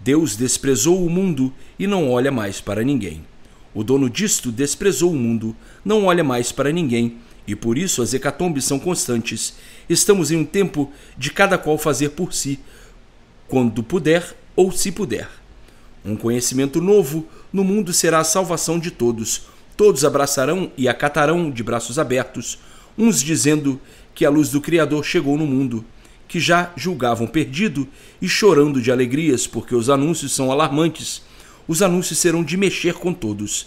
Deus desprezou o mundo e não olha mais para ninguém. O dono disto desprezou o mundo, não olha mais para ninguém, e por isso as hecatombes são constantes. Estamos em um tempo de cada qual fazer por si, quando puder ou se puder. Um conhecimento novo, no mundo será a salvação de todos. Todos abraçarão e acatarão de braços abertos, uns dizendo que a luz do Criador chegou no mundo, que já julgavam perdido e chorando de alegrias, porque os anúncios são alarmantes. Os anúncios serão de mexer com todos.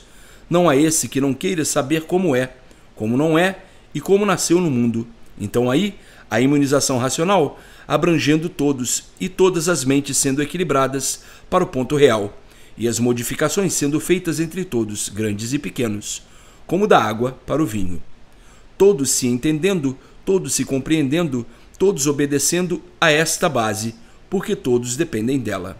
Não há esse que não queira saber como é, como não é e como nasceu no mundo. Então aí, a imunização racional abrangendo todos e todas as mentes sendo equilibradas para o ponto real e as modificações sendo feitas entre todos, grandes e pequenos, como da água para o vinho. Todos se entendendo, todos se compreendendo, todos obedecendo a esta base, porque todos dependem dela.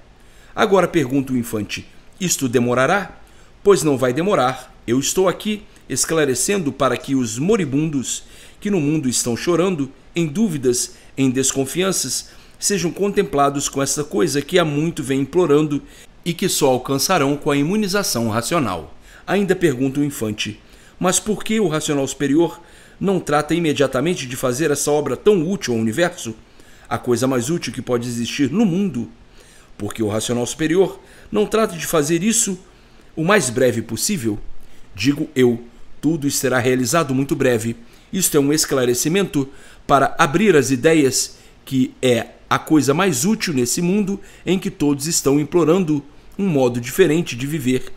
Agora pergunta o infante: isto demorará? Pois não vai demorar. Eu estou aqui esclarecendo para que os moribundos que no mundo estão chorando, em dúvidas, em desconfianças, sejam contemplados com esta coisa que há muito vem implorando e que só alcançarão com a imunização racional. Ainda pergunta o infante: mas por que o racional superior não trata imediatamente de fazer essa obra tão útil ao universo? A coisa mais útil que pode existir no mundo? Porque o racional superior não trata de fazer isso o mais breve possível? Digo eu, tudo será realizado muito breve. Isto é um esclarecimento para abrir as ideias que é a coisa mais útil nesse mundo em que todos estão implorando um modo diferente de viver,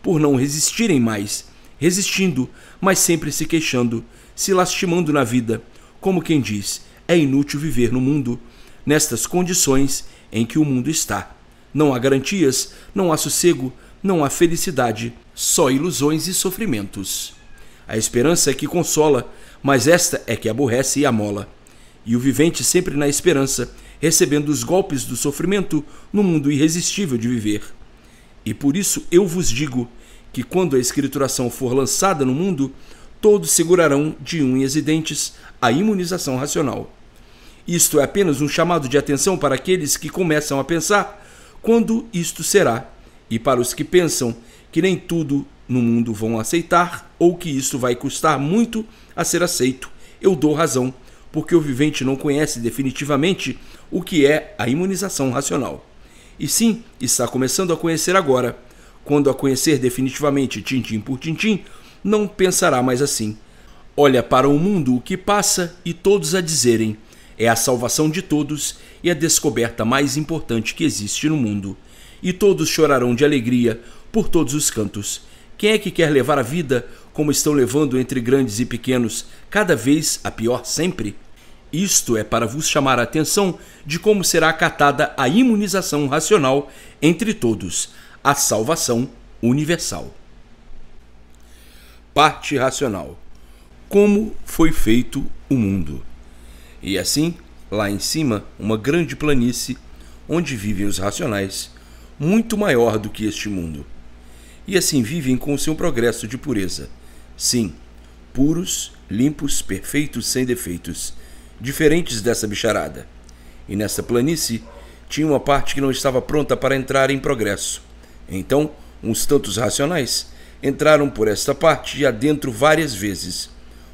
por não resistirem mais, resistindo, mas sempre se queixando, se lastimando na vida, como quem diz: é inútil viver no mundo, nestas condições em que o mundo está. Não há garantias, não há sossego, não há felicidade, só ilusões e sofrimentos. A esperança é que consola, mas esta é que aborrece e amola. E o vivente sempre na esperança, recebendo os golpes do sofrimento no mundo irresistível de viver. E por isso eu vos digo que quando a escrituração for lançada no mundo, todos segurarão de unhas e dentes a imunização racional. Isto é apenas um chamado de atenção para aqueles que começam a pensar quando isto será, e para os que pensam que nem tudo no mundo vão aceitar ou que isto vai custar muito a ser aceito. Eu dou razão, porque o vivente não conhece definitivamente o que é a imunização racional. E sim, está começando a conhecer agora. Quando a conhecer definitivamente tintim por tintim, não pensará mais assim. Olha para o mundo o que passa e todos a dizerem: é a salvação de todos e a descoberta mais importante que existe no mundo. E todos chorarão de alegria por todos os cantos. Quem é que quer levar a vida como estão levando entre grandes e pequenos, cada vez a pior sempre? Isto é para vos chamar a atenção de como será acatada a imunização racional entre todos, a salvação universal. Parte racional: Como foi feito o mundo? E assim, lá em cima, uma grande planície onde vivem os racionais, muito maior do que este mundo. E assim vivem com o seu progresso de pureza. Sim, puros, limpos, perfeitos, sem defeitos diferentes dessa bicharada. E nessa planície tinha uma parte que não estava pronta para entrar em progresso. Então, uns tantos racionais entraram por esta parte e adentro várias vezes,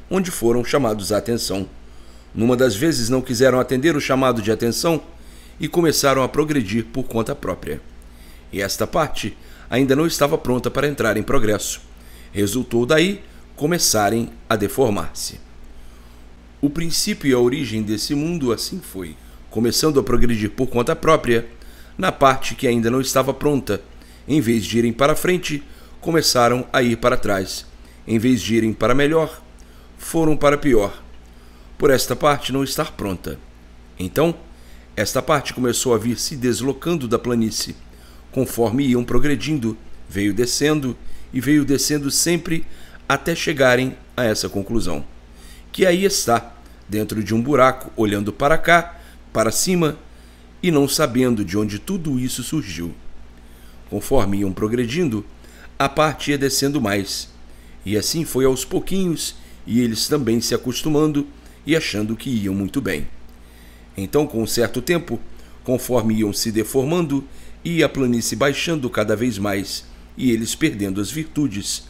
onde foram chamados a atenção. Numa das vezes não quiseram atender o chamado de atenção e começaram a progredir por conta própria. E esta parte ainda não estava pronta para entrar em progresso. Resultou daí começarem a deformar-se. O princípio e a origem desse mundo assim foi, começando a progredir por conta própria, na parte que ainda não estava pronta. Em vez de irem para frente, começaram a ir para trás. Em vez de irem para melhor, foram para pior. Por esta parte não estar pronta. Então, esta parte começou a vir se deslocando da planície. Conforme iam progredindo, veio descendo e veio descendo sempre até chegarem a essa conclusão. Que aí está dentro de um buraco, olhando para cá, para cima e não sabendo de onde tudo isso surgiu. Conforme iam progredindo, a parte ia descendo mais, e assim foi aos pouquinhos, e eles também se acostumando e achando que iam muito bem. Então, com um certo tempo, conforme iam se deformando, ia a planície baixando cada vez mais e eles perdendo as virtudes,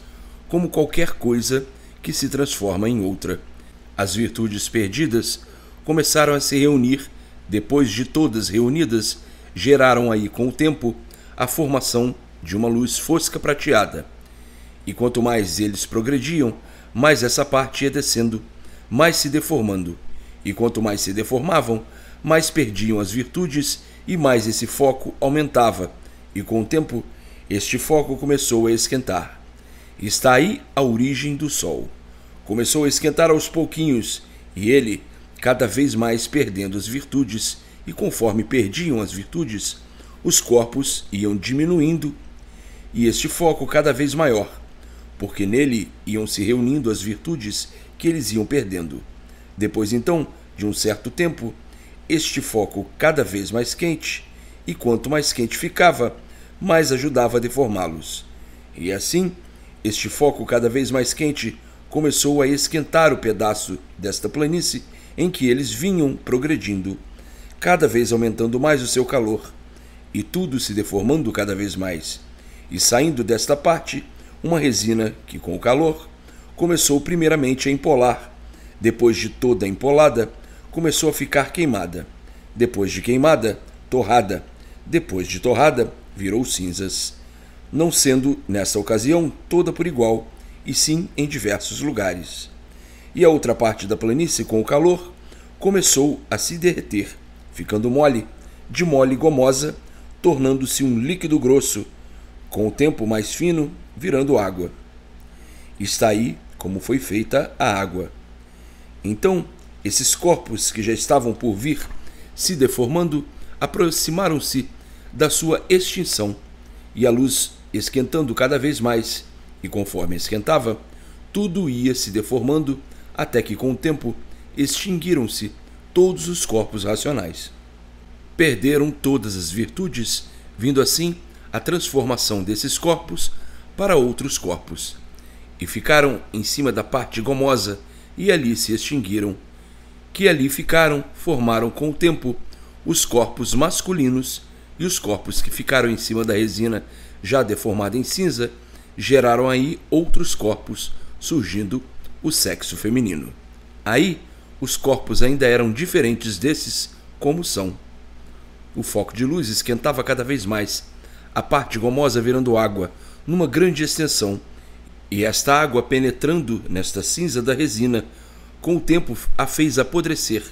como qualquer coisa que se transforma em outra. As virtudes perdidas começaram a se reunir, depois de todas reunidas, geraram aí com o tempo a formação de uma luz fosca prateada. E quanto mais eles progrediam, mais essa parte ia descendo, mais se deformando. E quanto mais se deformavam, mais perdiam as virtudes e mais esse foco aumentava. E com o tempo, este foco começou a esquentar. Está aí a origem do Sol começou a esquentar aos pouquinhos e ele, cada vez mais perdendo as virtudes, e conforme perdiam as virtudes, os corpos iam diminuindo e este foco cada vez maior, porque nele iam se reunindo as virtudes que eles iam perdendo. Depois então, de um certo tempo, este foco cada vez mais quente, e quanto mais quente ficava, mais ajudava a deformá-los. E assim, este foco cada vez mais quente começou a esquentar o pedaço desta planície em que eles vinham progredindo, cada vez aumentando mais o seu calor, e tudo se deformando cada vez mais, e saindo desta parte uma resina que, com o calor, começou primeiramente a empolar, depois de toda empolada, começou a ficar queimada, depois de queimada, torrada, depois de torrada, virou cinzas, não sendo, nessa ocasião, toda por igual e sim em diversos lugares. E a outra parte da planície, com o calor, começou a se derreter, ficando mole, de mole gomosa, tornando-se um líquido grosso, com o tempo mais fino, virando água. Está aí como foi feita a água. Então, esses corpos que já estavam por vir, se deformando, aproximaram-se da sua extinção, e a luz, esquentando cada vez mais, e conforme esquentava, tudo ia se deformando até que, com o tempo, extinguiram-se todos os corpos racionais. Perderam todas as virtudes, vindo assim a transformação desses corpos para outros corpos, e ficaram em cima da parte gomosa e ali se extinguiram. Que ali ficaram, formaram com o tempo os corpos masculinos e os corpos que ficaram em cima da resina já deformada em cinza geraram aí outros corpos, surgindo o sexo feminino. Aí, os corpos ainda eram diferentes desses, como são. O foco de luz esquentava cada vez mais, a parte gomosa virando água, numa grande extensão, e esta água penetrando nesta cinza da resina, com o tempo a fez apodrecer,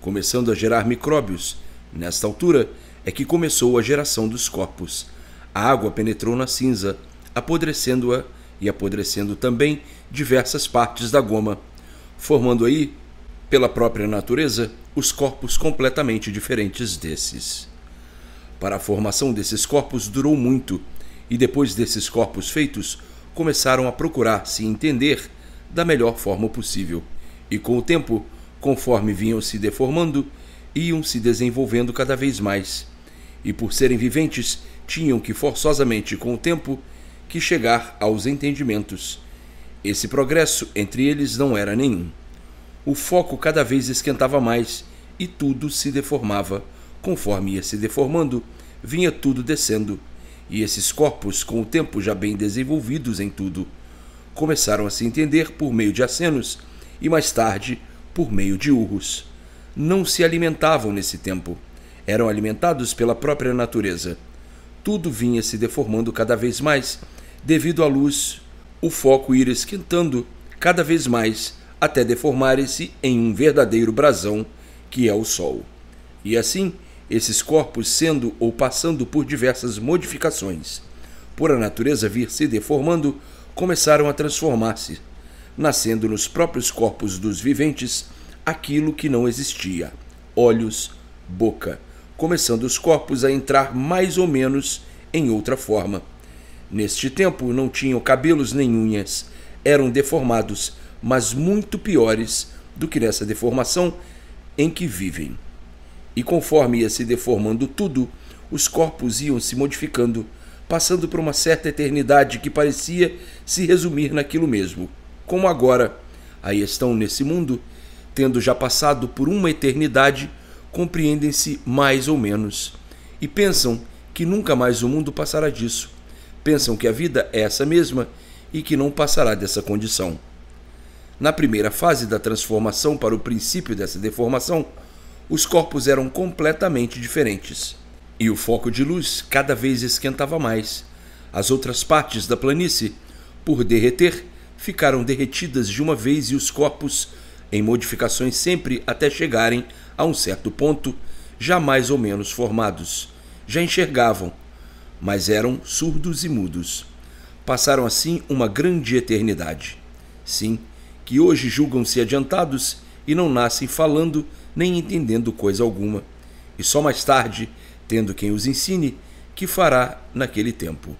começando a gerar micróbios. Nesta altura é que começou a geração dos corpos. A água penetrou na cinza, apodrecendo-a e apodrecendo também diversas partes da goma, formando aí, pela própria natureza, os corpos completamente diferentes desses. Para a formação desses corpos durou muito, e depois desses corpos feitos, começaram a procurar se entender da melhor forma possível, e com o tempo, conforme vinham se deformando, iam se desenvolvendo cada vez mais, e por serem viventes, tinham que forçosamente, com o tempo, que chegar aos entendimentos. Esse progresso entre eles não era nenhum. O foco cada vez esquentava mais e tudo se deformava. Conforme ia se deformando, vinha tudo descendo. E esses corpos, com o tempo já bem desenvolvidos em tudo, começaram a se entender por meio de acenos e mais tarde por meio de urros. Não se alimentavam nesse tempo, eram alimentados pela própria natureza. Tudo vinha se deformando cada vez mais devido à luz, o foco ir esquentando cada vez mais até deformar-se em um verdadeiro brasão que é o Sol. E assim, esses corpos sendo ou passando por diversas modificações, por a natureza vir se deformando, começaram a transformar-se, nascendo nos próprios corpos dos viventes aquilo que não existia: olhos, boca, começando os corpos a entrar mais ou menos em outra forma Neste tempo não tinham cabelos nem unhas, eram deformados, mas muito piores do que nessa deformação em que vivem. E conforme ia se deformando tudo, os corpos iam se modificando, passando por uma certa eternidade que parecia se resumir naquilo mesmo. Como agora, aí estão nesse mundo, tendo já passado por uma eternidade, compreendem-se mais ou menos e pensam que nunca mais o mundo passará disso pensam que a vida é essa mesma e que não passará dessa condição. Na primeira fase da transformação para o princípio dessa deformação, os corpos eram completamente diferentes. E o foco de luz cada vez esquentava mais. As outras partes da planície, por derreter, ficaram derretidas de uma vez e os corpos, em modificações sempre até chegarem a um certo ponto, já mais ou menos formados, já enxergavam, mas eram surdos e mudos. Passaram assim uma grande eternidade. Sim, que hoje julgam-se adiantados e não nascem falando nem entendendo coisa alguma, e só mais tarde, tendo quem os ensine, que fará naquele tempo.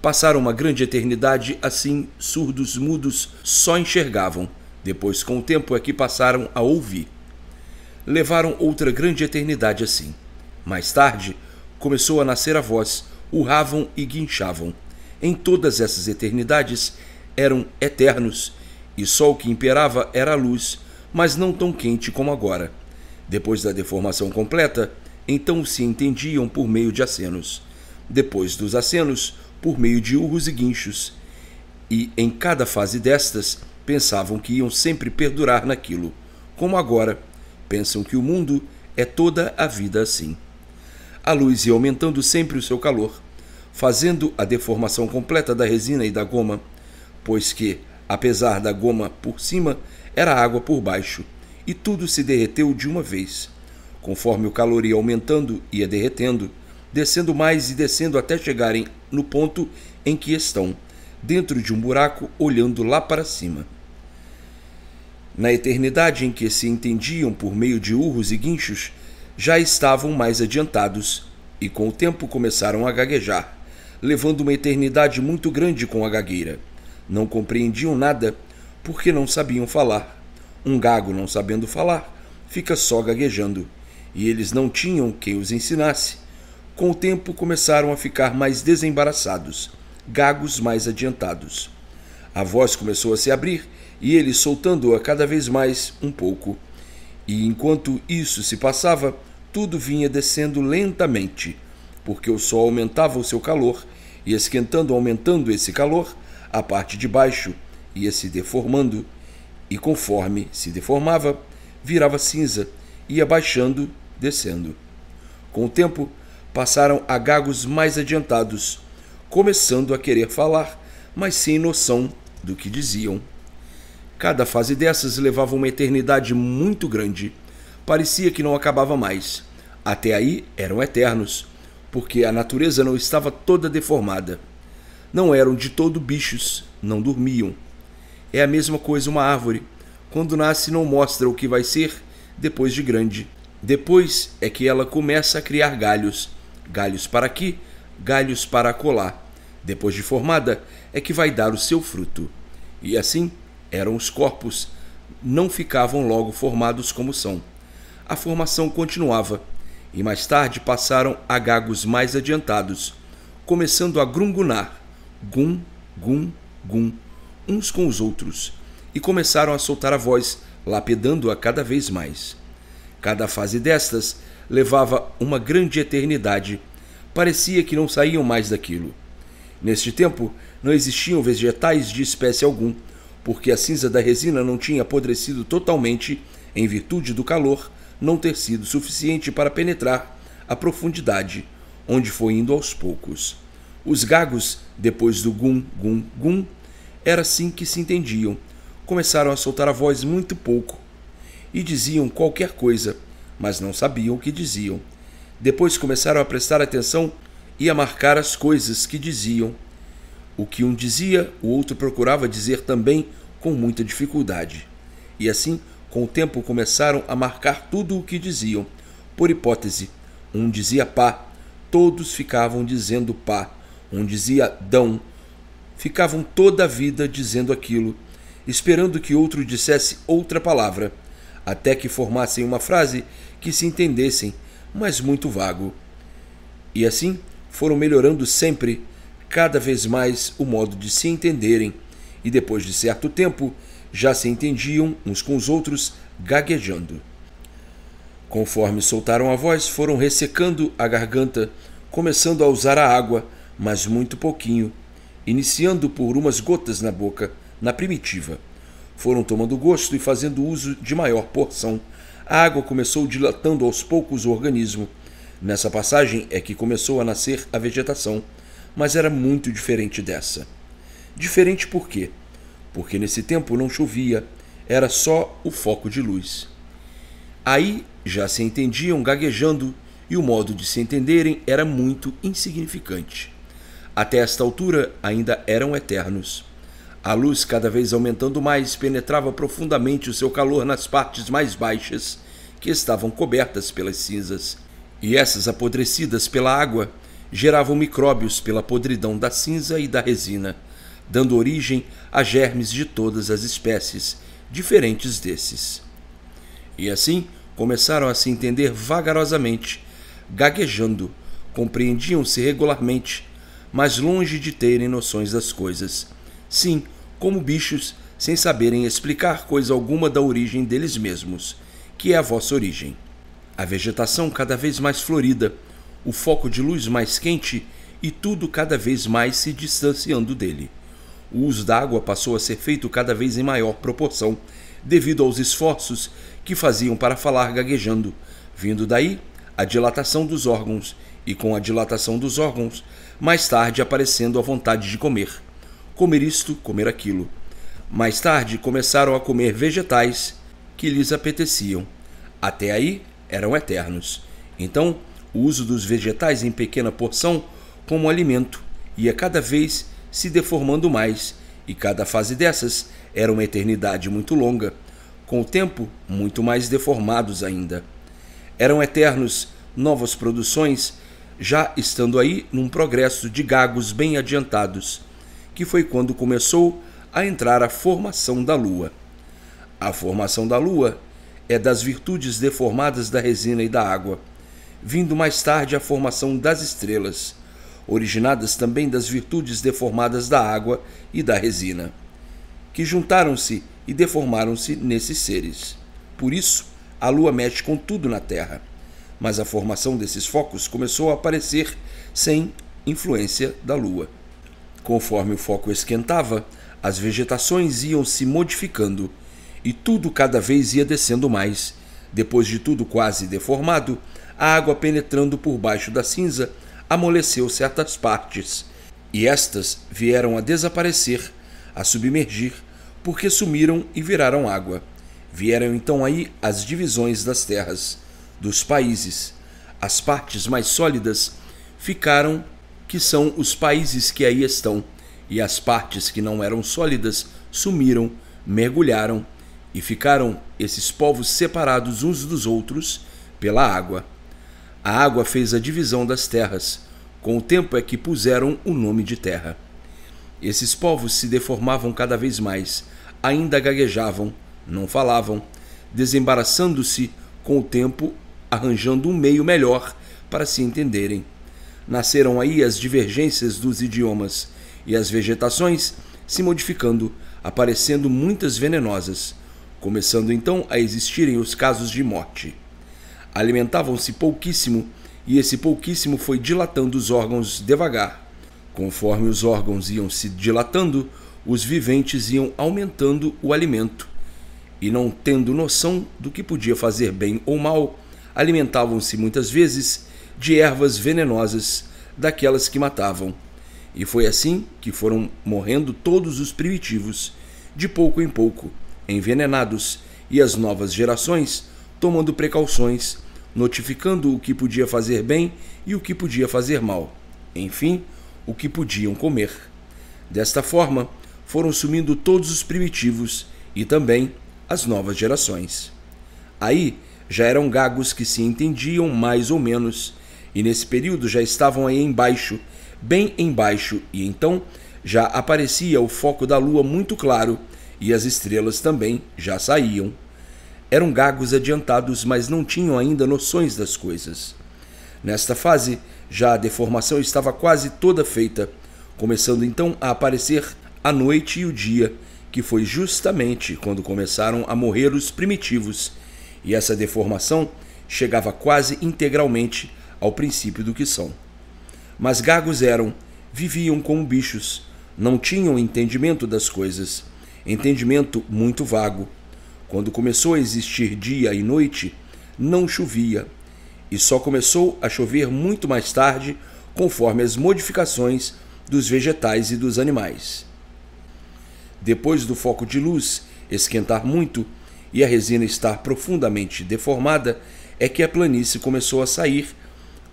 Passaram uma grande eternidade assim, surdos, mudos, só enxergavam, depois com o tempo é que passaram a ouvir. Levaram outra grande eternidade assim. Mais tarde, começou a nascer a voz, urravam e guinchavam. Em todas essas eternidades eram eternos, e só o que imperava era a luz, mas não tão quente como agora. Depois da deformação completa, então se entendiam por meio de acenos. Depois dos acenos, por meio de urros e guinchos. E em cada fase destas, pensavam que iam sempre perdurar naquilo, como agora. Pensam que o mundo é toda a vida assim a luz ia aumentando sempre o seu calor, fazendo a deformação completa da resina e da goma, pois que, apesar da goma por cima, era água por baixo, e tudo se derreteu de uma vez. Conforme o calor ia aumentando, ia derretendo, descendo mais e descendo até chegarem no ponto em que estão, dentro de um buraco, olhando lá para cima. Na eternidade em que se entendiam por meio de urros e guinchos, já estavam mais adiantados e com o tempo começaram a gaguejar, levando uma eternidade muito grande com a gagueira. Não compreendiam nada porque não sabiam falar. Um gago não sabendo falar fica só gaguejando, e eles não tinham quem os ensinasse. Com o tempo começaram a ficar mais desembaraçados, gagos mais adiantados. A voz começou a se abrir e ele soltando-a cada vez mais, um pouco e enquanto isso se passava, tudo vinha descendo lentamente, porque o sol aumentava o seu calor, e esquentando, aumentando esse calor, a parte de baixo ia se deformando, e conforme se deformava, virava cinza, ia baixando, descendo. Com o tempo, passaram a gagos mais adiantados, começando a querer falar, mas sem noção do que diziam. Cada fase dessas levava uma eternidade muito grande. Parecia que não acabava mais. Até aí eram eternos, porque a natureza não estava toda deformada. Não eram de todo bichos, não dormiam. É a mesma coisa uma árvore. Quando nasce, não mostra o que vai ser depois de grande. Depois é que ela começa a criar galhos. Galhos para aqui, galhos para colar. Depois de formada, é que vai dar o seu fruto. E assim eram os corpos, não ficavam logo formados como são. A formação continuava, e mais tarde passaram a gagos mais adiantados, começando a grungunar, gum, gum, gum, uns com os outros, e começaram a soltar a voz, lapidando-a cada vez mais. Cada fase destas levava uma grande eternidade. Parecia que não saíam mais daquilo. Neste tempo, não existiam vegetais de espécie alguma porque a cinza da resina não tinha apodrecido totalmente em virtude do calor não ter sido suficiente para penetrar a profundidade, onde foi indo aos poucos. Os gagos, depois do gum, gum, gum, era assim que se entendiam. Começaram a soltar a voz muito pouco e diziam qualquer coisa, mas não sabiam o que diziam. Depois começaram a prestar atenção e a marcar as coisas que diziam o que um dizia, o outro procurava dizer também com muita dificuldade. E assim, com o tempo, começaram a marcar tudo o que diziam. Por hipótese, um dizia pá, todos ficavam dizendo pá. Um dizia dão, ficavam toda a vida dizendo aquilo, esperando que outro dissesse outra palavra, até que formassem uma frase que se entendessem, mas muito vago. E assim foram melhorando sempre cada vez mais o modo de se entenderem, e depois de certo tempo já se entendiam uns com os outros, gaguejando. Conforme soltaram a voz, foram ressecando a garganta, começando a usar a água, mas muito pouquinho, iniciando por umas gotas na boca, na primitiva. Foram tomando gosto e fazendo uso de maior porção. A água começou dilatando aos poucos o organismo. Nessa passagem é que começou a nascer a vegetação mas era muito diferente dessa. Diferente por quê? Porque nesse tempo não chovia, era só o foco de luz. Aí já se entendiam gaguejando e o modo de se entenderem era muito insignificante. Até esta altura ainda eram eternos. A luz, cada vez aumentando mais, penetrava profundamente o seu calor nas partes mais baixas, que estavam cobertas pelas cinzas, e essas apodrecidas pela água geravam micróbios pela podridão da cinza e da resina, dando origem a germes de todas as espécies, diferentes desses. E assim começaram a se entender vagarosamente, gaguejando, compreendiam-se regularmente, mas longe de terem noções das coisas. Sim, como bichos, sem saberem explicar coisa alguma da origem deles mesmos, que é a vossa origem. A vegetação cada vez mais florida, o foco de luz mais quente e tudo cada vez mais se distanciando dele. O uso da água passou a ser feito cada vez em maior proporção, devido aos esforços que faziam para falar gaguejando, vindo daí a dilatação dos órgãos e com a dilatação dos órgãos, mais tarde aparecendo a vontade de comer. Comer isto, comer aquilo. Mais tarde começaram a comer vegetais que lhes apeteciam. Até aí eram eternos. Então, o uso dos vegetais em pequena porção como alimento ia cada vez se deformando mais, e cada fase dessas era uma eternidade muito longa, com o tempo muito mais deformados ainda. Eram eternos novas produções, já estando aí num progresso de gagos bem adiantados, que foi quando começou a entrar a formação da lua. A formação da lua é das virtudes deformadas da resina e da água vindo mais tarde a formação das estrelas, originadas também das virtudes deformadas da água e da resina, que juntaram-se e deformaram-se nesses seres. Por isso, a Lua mexe com tudo na Terra, mas a formação desses focos começou a aparecer sem influência da Lua. Conforme o foco esquentava, as vegetações iam se modificando e tudo cada vez ia descendo mais. Depois de tudo quase deformado, a água penetrando por baixo da cinza amoleceu certas partes, e estas vieram a desaparecer, a submergir, porque sumiram e viraram água. Vieram então aí as divisões das terras, dos países. As partes mais sólidas ficaram, que são os países que aí estão, e as partes que não eram sólidas sumiram, mergulharam, e ficaram esses povos separados uns dos outros pela água. A água fez a divisão das terras. Com o tempo é que puseram o nome de terra. Esses povos se deformavam cada vez mais, ainda gaguejavam, não falavam, desembaraçando-se com o tempo, arranjando um meio melhor para se entenderem. Nasceram aí as divergências dos idiomas e as vegetações se modificando, aparecendo muitas venenosas, começando então a existirem os casos de morte. Alimentavam-se pouquíssimo, e esse pouquíssimo foi dilatando os órgãos devagar. Conforme os órgãos iam se dilatando, os viventes iam aumentando o alimento. E não tendo noção do que podia fazer bem ou mal, alimentavam-se muitas vezes de ervas venenosas, daquelas que matavam. E foi assim que foram morrendo todos os primitivos, de pouco em pouco, envenenados, e as novas gerações tomando precauções, notificando o que podia fazer bem e o que podia fazer mal, enfim, o que podiam comer. Desta forma, foram sumindo todos os primitivos e também as novas gerações. Aí já eram gagos que se entendiam mais ou menos, e nesse período já estavam aí embaixo, bem embaixo, e então já aparecia o foco da lua muito claro e as estrelas também já saíam eram gagos adiantados, mas não tinham ainda noções das coisas. Nesta fase, já a deformação estava quase toda feita, começando então a aparecer a noite e o dia, que foi justamente quando começaram a morrer os primitivos, e essa deformação chegava quase integralmente ao princípio do que são. Mas gagos eram, viviam como bichos, não tinham entendimento das coisas, entendimento muito vago quando começou a existir dia e noite, não chovia, e só começou a chover muito mais tarde, conforme as modificações dos vegetais e dos animais. Depois do foco de luz esquentar muito e a resina estar profundamente deformada, é que a planície começou a sair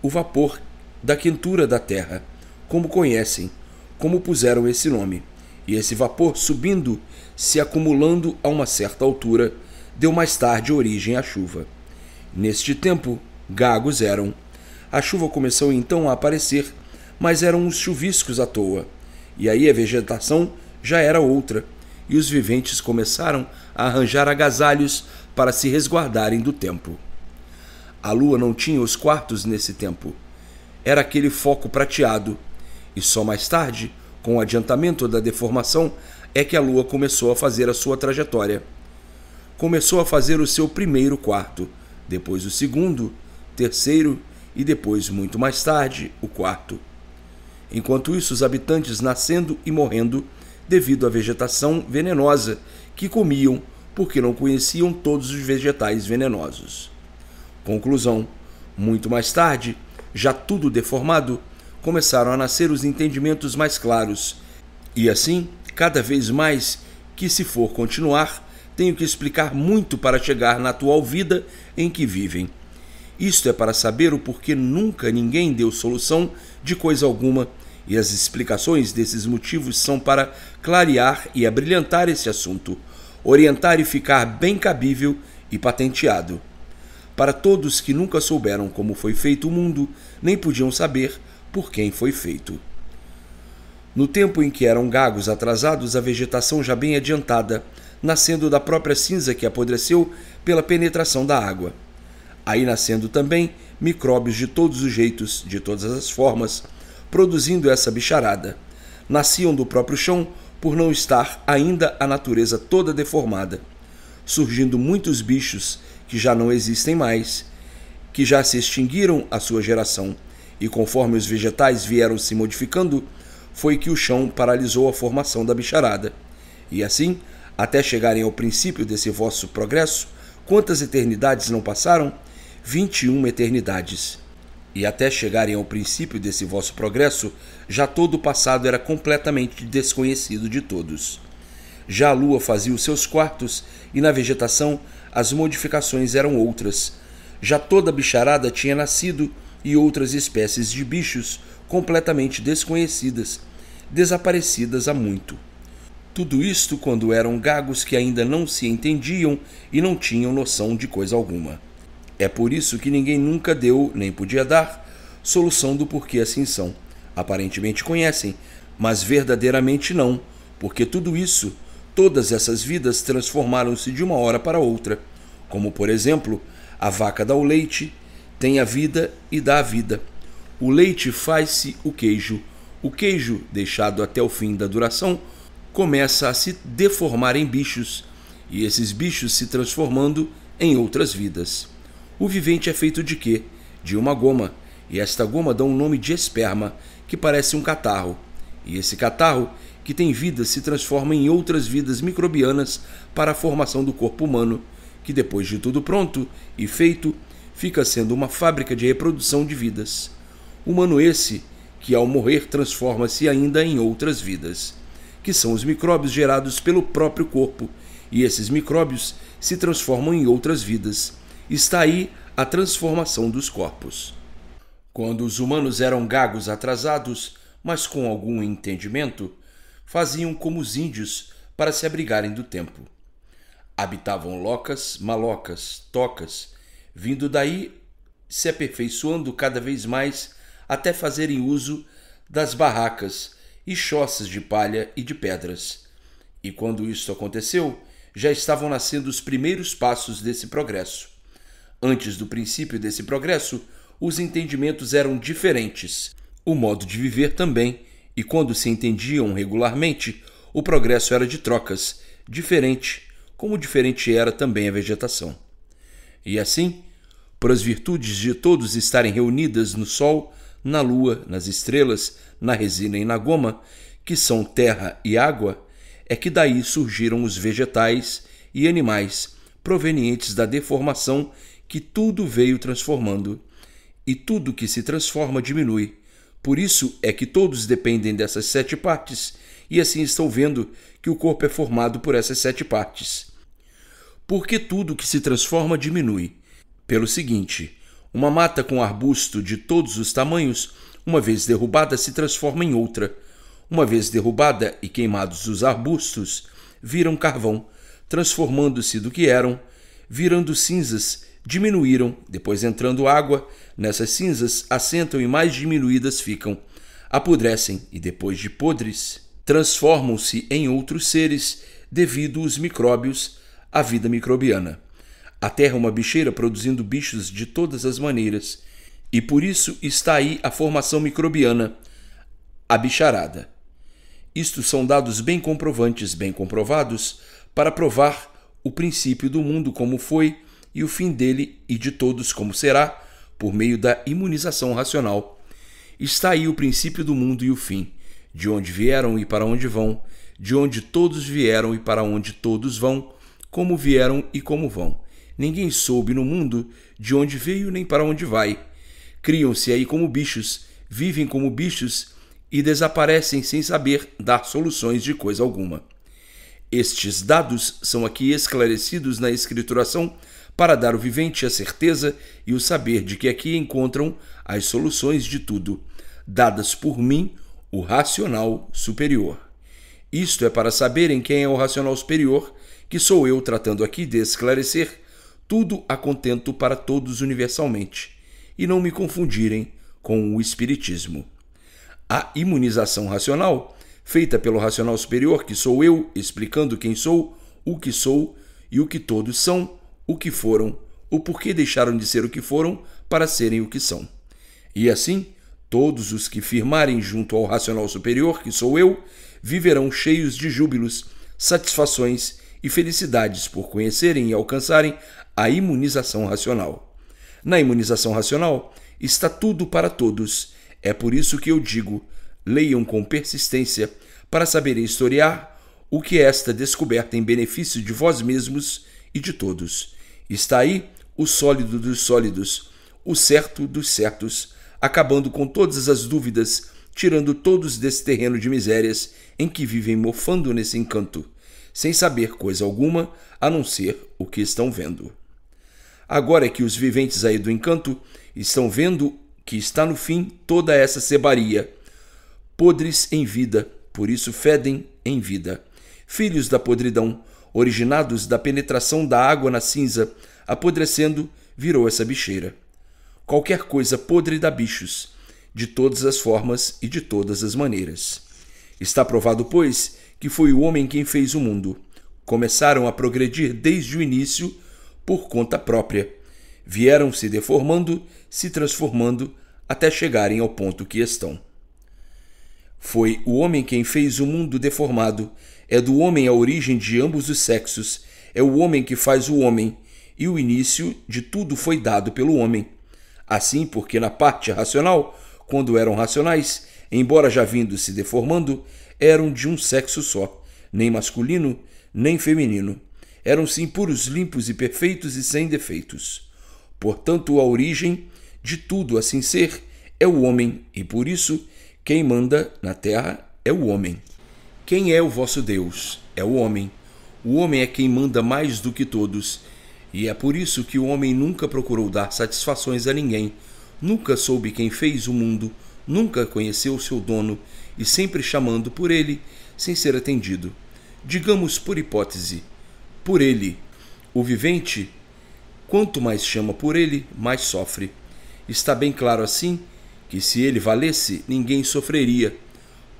o vapor da quentura da terra, como conhecem, como puseram esse nome. E esse vapor subindo se acumulando a uma certa altura, deu mais tarde origem à chuva. Neste tempo, gagos eram. A chuva começou então a aparecer, mas eram os chuviscos à toa. E aí a vegetação já era outra, e os viventes começaram a arranjar agasalhos para se resguardarem do tempo. A lua não tinha os quartos nesse tempo. Era aquele foco prateado, e só mais tarde, com o adiantamento da deformação, é que a Lua começou a fazer a sua trajetória. Começou a fazer o seu primeiro quarto, depois o segundo, terceiro e depois, muito mais tarde, o quarto. Enquanto isso, os habitantes nascendo e morrendo devido à vegetação venenosa que comiam porque não conheciam todos os vegetais venenosos. Conclusão: muito mais tarde, já tudo deformado, começaram a nascer os entendimentos mais claros, e assim cada vez mais que, se for continuar, tenho que explicar muito para chegar na atual vida em que vivem. Isto é para saber o porquê nunca ninguém deu solução de coisa alguma, e as explicações desses motivos são para clarear e abrilhantar esse assunto, orientar e ficar bem cabível e patenteado. Para todos que nunca souberam como foi feito o mundo, nem podiam saber por quem foi feito. No tempo em que eram gagos atrasados, a vegetação já bem adiantada, nascendo da própria cinza que apodreceu pela penetração da água. Aí nascendo também micróbios de todos os jeitos, de todas as formas, produzindo essa bicharada. Nasciam do próprio chão por não estar ainda a natureza toda deformada, surgindo muitos bichos que já não existem mais, que já se extinguiram a sua geração, e conforme os vegetais vieram se modificando, foi que o chão paralisou a formação da bicharada. E assim, até chegarem ao princípio desse vosso progresso, quantas eternidades não passaram? 21 eternidades. E até chegarem ao princípio desse vosso progresso, já todo o passado era completamente desconhecido de todos. Já a lua fazia os seus quartos e na vegetação as modificações eram outras. Já toda a bicharada tinha nascido e outras espécies de bichos completamente desconhecidas desaparecidas há muito. Tudo isto quando eram gagos que ainda não se entendiam e não tinham noção de coisa alguma. É por isso que ninguém nunca deu, nem podia dar, solução do porquê assim são. Aparentemente conhecem, mas verdadeiramente não, porque tudo isso, todas essas vidas transformaram-se de uma hora para outra. Como, por exemplo, a vaca dá o leite, tem a vida e dá a vida. O leite faz-se o queijo, o queijo, deixado até o fim da duração, começa a se deformar em bichos, e esses bichos se transformando em outras vidas. O vivente é feito de quê? De uma goma, e esta goma dá um nome de esperma, que parece um catarro. E esse catarro, que tem vida, se transforma em outras vidas microbianas para a formação do corpo humano, que depois de tudo pronto e feito, fica sendo uma fábrica de reprodução de vidas. Humano esse que ao morrer transforma-se ainda em outras vidas, que são os micróbios gerados pelo próprio corpo, e esses micróbios se transformam em outras vidas. Está aí a transformação dos corpos. Quando os humanos eram gagos atrasados, mas com algum entendimento, faziam como os índios para se abrigarem do tempo. Habitavam locas, malocas, tocas, vindo daí se aperfeiçoando cada vez mais até fazerem uso das barracas e choças de palha e de pedras. E quando isso aconteceu, já estavam nascendo os primeiros passos desse progresso. Antes do princípio desse progresso, os entendimentos eram diferentes, o modo de viver também, e quando se entendiam regularmente, o progresso era de trocas, diferente, como diferente era também a vegetação. E assim, por as virtudes de todos estarem reunidas no sol, na lua, nas estrelas, na resina e na goma, que são terra e água, é que daí surgiram os vegetais e animais provenientes da deformação que tudo veio transformando. E tudo que se transforma diminui. Por isso é que todos dependem dessas sete partes, e assim estão vendo que o corpo é formado por essas sete partes. Porque tudo que se transforma diminui. Pelo seguinte, uma mata com arbusto de todos os tamanhos, uma vez derrubada, se transforma em outra. Uma vez derrubada e queimados os arbustos, viram carvão, transformando-se do que eram, virando cinzas, diminuíram, depois entrando água, nessas cinzas assentam e mais diminuídas ficam, apodrecem e depois de podres, transformam-se em outros seres devido os micróbios à vida microbiana. A terra é uma bicheira produzindo bichos de todas as maneiras, e por isso está aí a formação microbiana, a bicharada. Isto são dados bem comprovantes, bem comprovados, para provar o princípio do mundo como foi e o fim dele e de todos como será, por meio da imunização racional. Está aí o princípio do mundo e o fim, de onde vieram e para onde vão, de onde todos vieram e para onde todos vão, como vieram e como vão ninguém soube no mundo de onde veio nem para onde vai. Criam-se aí como bichos, vivem como bichos e desaparecem sem saber dar soluções de coisa alguma. Estes dados são aqui esclarecidos na escrituração para dar ao vivente a certeza e o saber de que aqui encontram as soluções de tudo, dadas por mim, o racional superior. Isto é para saberem quem é o racional superior, que sou eu tratando aqui de esclarecer tudo a contento para todos universalmente e não me confundirem com o Espiritismo. A imunização racional, feita pelo racional superior, que sou eu, explicando quem sou, o que sou e o que todos são, o que foram, o porquê deixaram de ser o que foram para serem o que são. E assim, todos os que firmarem junto ao racional superior, que sou eu, viverão cheios de júbilos, satisfações e felicidades por conhecerem e alcançarem a imunização racional. Na imunização racional está tudo para todos. É por isso que eu digo: leiam com persistência para saberem historiar o que é esta descoberta em benefício de vós mesmos e de todos. Está aí o sólido dos sólidos, o certo dos certos, acabando com todas as dúvidas, tirando todos desse terreno de misérias em que vivem mofando nesse encanto, sem saber coisa alguma a não ser o que estão vendo. Agora é que os viventes aí do encanto estão vendo que está no fim toda essa sebaria podres em vida, por isso fedem em vida. Filhos da podridão, originados da penetração da água na cinza, apodrecendo, virou essa bicheira. Qualquer coisa podre dá bichos, de todas as formas e de todas as maneiras. Está provado, pois, que foi o homem quem fez o mundo. Começaram a progredir desde o início por conta própria. Vieram se deformando, se transformando, até chegarem ao ponto que estão. Foi o homem quem fez o mundo deformado, é do homem a origem de ambos os sexos, é o homem que faz o homem, e o início de tudo foi dado pelo homem. Assim, porque na parte racional, quando eram racionais, embora já vindo se deformando, eram de um sexo só, nem masculino, nem feminino eram sim puros, limpos e perfeitos e sem defeitos. Portanto, a origem de tudo assim ser é o homem, e por isso quem manda na terra é o homem. Quem é o vosso Deus? É o homem. O homem é quem manda mais do que todos, e é por isso que o homem nunca procurou dar satisfações a ninguém, nunca soube quem fez o mundo, nunca conheceu o seu dono, e sempre chamando por ele, sem ser atendido. Digamos por hipótese, por ele. O vivente, quanto mais chama por ele, mais sofre. Está bem claro assim que se ele valesse, ninguém sofreria,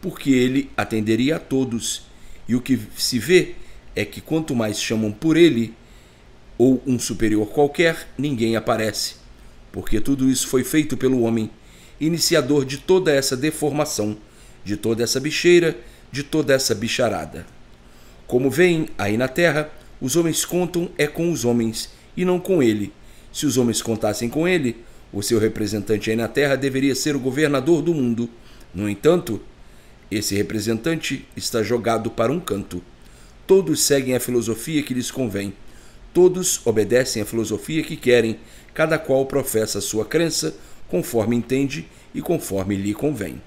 porque ele atenderia a todos. E o que se vê é que quanto mais chamam por ele, ou um superior qualquer, ninguém aparece, porque tudo isso foi feito pelo homem, iniciador de toda essa deformação, de toda essa bicheira, de toda essa bicharada. Como veem, aí na terra, os homens contam é com os homens e não com ele. Se os homens contassem com ele, o seu representante aí na Terra deveria ser o governador do mundo. No entanto, esse representante está jogado para um canto. Todos seguem a filosofia que lhes convém. Todos obedecem à filosofia que querem, cada qual professa a sua crença conforme entende e conforme lhe convém.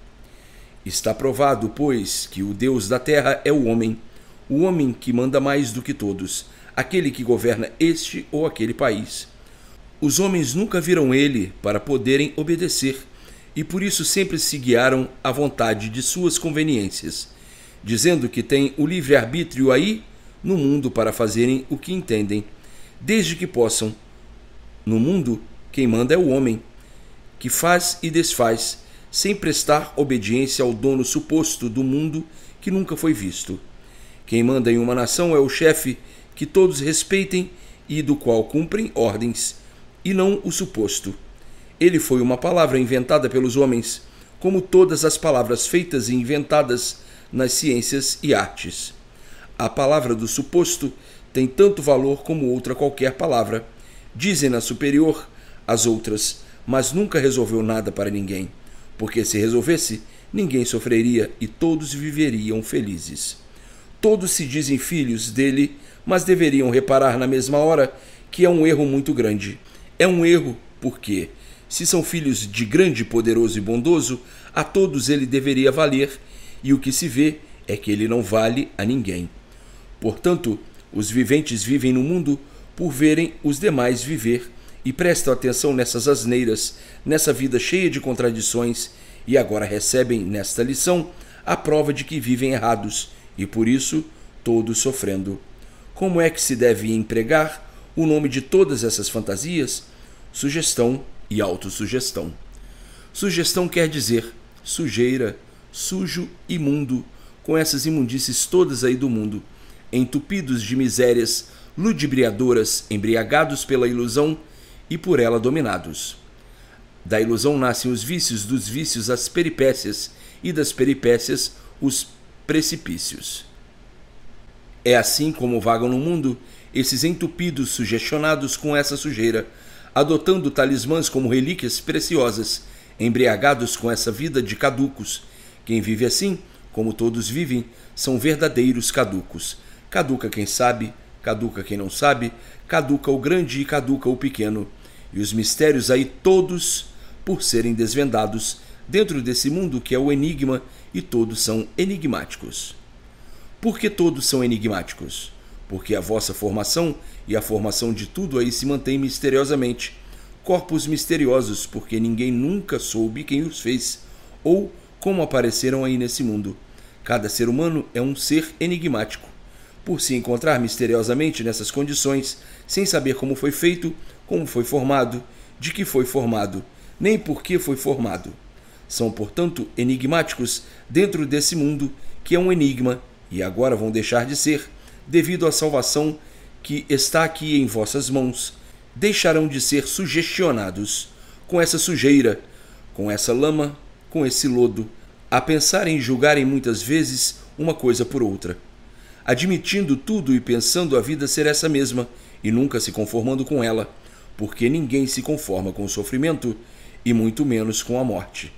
Está provado, pois, que o Deus da terra é o homem o homem que manda mais do que todos, aquele que governa este ou aquele país. Os homens nunca viram ele para poderem obedecer, e por isso sempre se guiaram à vontade de suas conveniências, dizendo que têm o livre-arbítrio aí no mundo para fazerem o que entendem, desde que possam. No mundo, quem manda é o homem, que faz e desfaz, sem prestar obediência ao dono suposto do mundo que nunca foi visto. Quem manda em uma nação é o chefe que todos respeitem e do qual cumprem ordens, e não o suposto. Ele foi uma palavra inventada pelos homens, como todas as palavras feitas e inventadas nas ciências e artes. A palavra do suposto tem tanto valor como outra qualquer palavra. Dizem-na superior às outras, mas nunca resolveu nada para ninguém, porque se resolvesse, ninguém sofreria e todos viveriam felizes. Todos se dizem filhos dele, mas deveriam reparar na mesma hora que é um erro muito grande. É um erro porque, se são filhos de grande, poderoso e bondoso, a todos ele deveria valer, e o que se vê é que ele não vale a ninguém. Portanto, os viventes vivem no mundo por verem os demais viver e prestam atenção nessas asneiras, nessa vida cheia de contradições, e agora recebem nesta lição a prova de que vivem errados e por isso todos sofrendo. Como é que se deve empregar o nome de todas essas fantasias? Sugestão e autossugestão. Sugestão quer dizer sujeira, sujo, imundo, com essas imundícies todas aí do mundo, entupidos de misérias ludibriadoras, embriagados pela ilusão e por ela dominados. Da ilusão nascem os vícios, dos vícios as peripécias e das peripécias os precipícios. É assim como vagam no mundo esses entupidos sugestionados com essa sujeira, adotando talismãs como relíquias preciosas, embriagados com essa vida de caducos. Quem vive assim, como todos vivem, são verdadeiros caducos. Caduca quem sabe, caduca quem não sabe, caduca o grande e caduca o pequeno. E os mistérios aí todos, por serem desvendados, dentro desse mundo que é o enigma e todos são enigmáticos. Por que todos são enigmáticos? Porque a vossa formação e a formação de tudo aí se mantém misteriosamente, corpos misteriosos, porque ninguém nunca soube quem os fez ou como apareceram aí nesse mundo. Cada ser humano é um ser enigmático. Por se encontrar misteriosamente nessas condições, sem saber como foi feito, como foi formado, de que foi formado, nem por que foi formado. São, portanto, enigmáticos dentro desse mundo que é um enigma e agora vão deixar de ser, devido à salvação que está aqui em vossas mãos. Deixarão de ser sugestionados com essa sujeira, com essa lama, com esse lodo, a pensar e julgarem muitas vezes uma coisa por outra, admitindo tudo e pensando a vida ser essa mesma e nunca se conformando com ela, porque ninguém se conforma com o sofrimento e muito menos com a morte.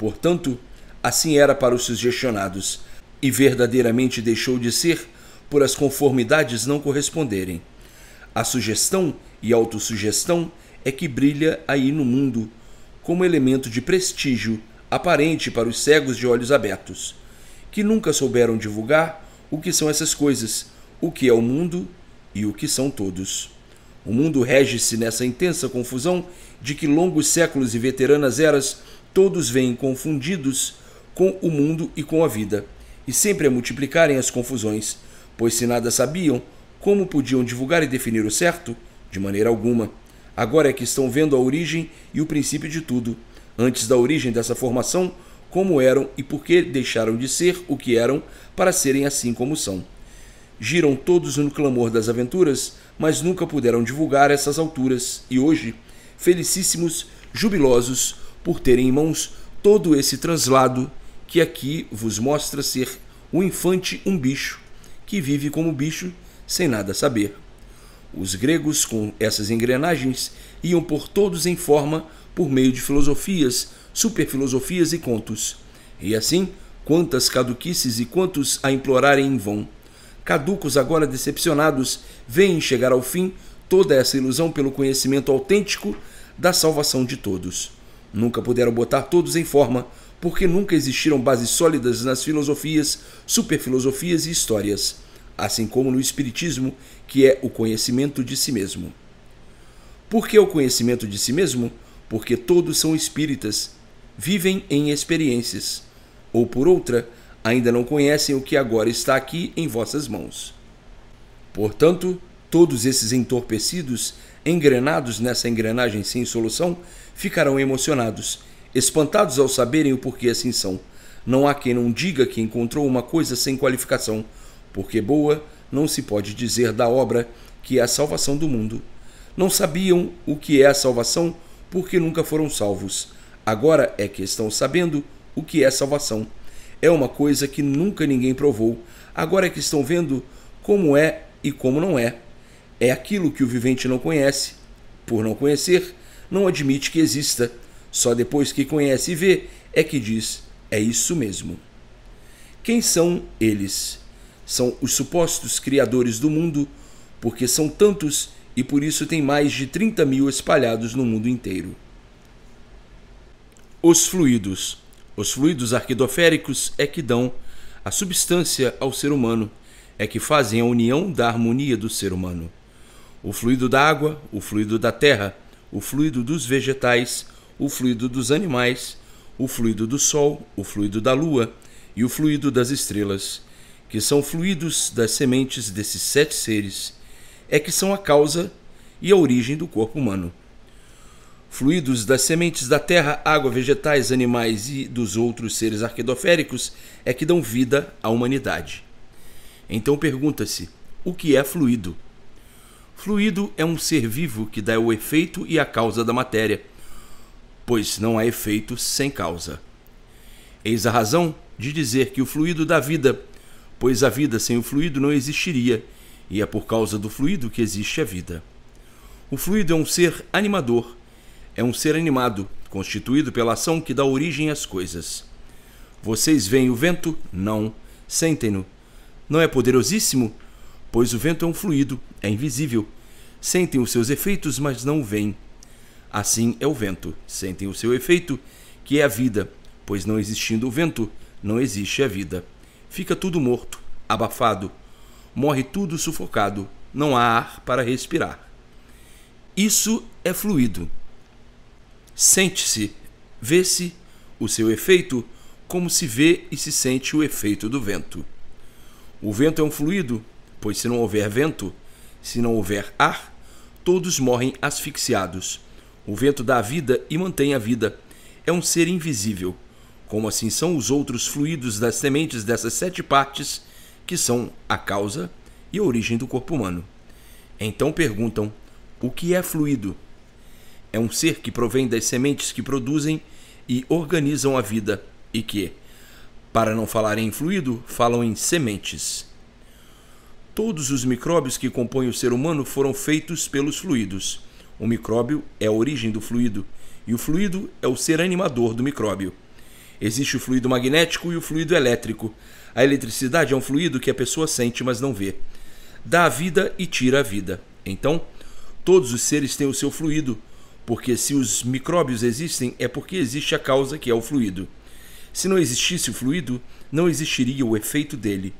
Portanto, assim era para os sugestionados, e verdadeiramente deixou de ser por as conformidades não corresponderem. A sugestão e autossugestão é que brilha aí no mundo como elemento de prestígio aparente para os cegos de olhos abertos, que nunca souberam divulgar o que são essas coisas, o que é o mundo e o que são todos. O mundo rege-se nessa intensa confusão de que longos séculos e veteranas eras todos vêm confundidos com o mundo e com a vida, e sempre a multiplicarem as confusões, pois se nada sabiam, como podiam divulgar e definir o certo? De maneira alguma. Agora é que estão vendo a origem e o princípio de tudo. Antes da origem dessa formação, como eram e por que deixaram de ser o que eram para serem assim como são. Giram todos no clamor das aventuras, mas nunca puderam divulgar essas alturas, e hoje, felicíssimos, jubilosos, por terem em mãos todo esse translado que aqui vos mostra ser o infante um bicho, que vive como bicho sem nada saber. Os gregos, com essas engrenagens, iam por todos em forma por meio de filosofias, superfilosofias e contos. E assim, quantas caduquices e quantos a implorarem em vão. Caducos, agora decepcionados, veem chegar ao fim toda essa ilusão pelo conhecimento autêntico da salvação de todos. Nunca puderam botar todos em forma, porque nunca existiram bases sólidas nas filosofias, superfilosofias e histórias, assim como no Espiritismo, que é o conhecimento de si mesmo. Por que o conhecimento de si mesmo? Porque todos são espíritas, vivem em experiências, ou por outra, ainda não conhecem o que agora está aqui em vossas mãos. Portanto, todos esses entorpecidos engrenados nessa engrenagem sem solução, ficarão emocionados, espantados ao saberem o porquê assim são. Não há quem não diga que encontrou uma coisa sem qualificação, porque boa não se pode dizer da obra que é a salvação do mundo. Não sabiam o que é a salvação porque nunca foram salvos. Agora é que estão sabendo o que é salvação. É uma coisa que nunca ninguém provou. Agora é que estão vendo como é e como não é é aquilo que o vivente não conhece. Por não conhecer, não admite que exista. Só depois que conhece e vê é que diz: é isso mesmo. Quem são eles? São os supostos criadores do mundo, porque são tantos e por isso tem mais de 30 mil espalhados no mundo inteiro. Os fluidos. Os fluidos arquidoféricos é que dão a substância ao ser humano, é que fazem a união da harmonia do ser humano o fluido da água, o fluido da terra, o fluido dos vegetais, o fluido dos animais, o fluido do sol, o fluido da lua e o fluido das estrelas, que são fluidos das sementes desses sete seres, é que são a causa e a origem do corpo humano. Fluidos das sementes da terra, água, vegetais, animais e dos outros seres arquidoféricos é que dão vida à humanidade. Então pergunta-se: o que é fluido? Fluido é um ser vivo que dá o efeito e a causa da matéria, pois não há efeito sem causa. Eis a razão de dizer que o fluido dá vida, pois a vida sem o fluido não existiria, e é por causa do fluido que existe a vida. O fluido é um ser animador, é um ser animado, constituído pela ação que dá origem às coisas. Vocês veem o vento? Não. Sentem-no. Não é poderosíssimo? pois o vento é um fluido, é invisível. Sentem os seus efeitos, mas não o veem. Assim é o vento, sentem o seu efeito, que é a vida, pois não existindo o vento, não existe a vida. Fica tudo morto, abafado. Morre tudo sufocado, não há ar para respirar. Isso é fluido. Sente-se, vê-se o seu efeito como se vê e se sente o efeito do vento. O vento é um fluido, Pois se não houver vento, se não houver ar, todos morrem asfixiados. O vento dá a vida e mantém a vida. É um ser invisível. Como assim são os outros fluidos das sementes dessas sete partes, que são a causa e a origem do corpo humano. Então perguntam: o que é fluido? É um ser que provém das sementes que produzem e organizam a vida, e que, para não falar em fluido, falam em sementes todos os micróbios que compõem o ser humano foram feitos pelos fluidos. O micróbio é a origem do fluido, e o fluido é o ser animador do micróbio. Existe o fluido magnético e o fluido elétrico. A eletricidade é um fluido que a pessoa sente, mas não vê. Dá a vida e tira a vida. Então, todos os seres têm o seu fluido, porque se os micróbios existem, é porque existe a causa que é o fluido. Se não existisse o fluido, não existiria o efeito dele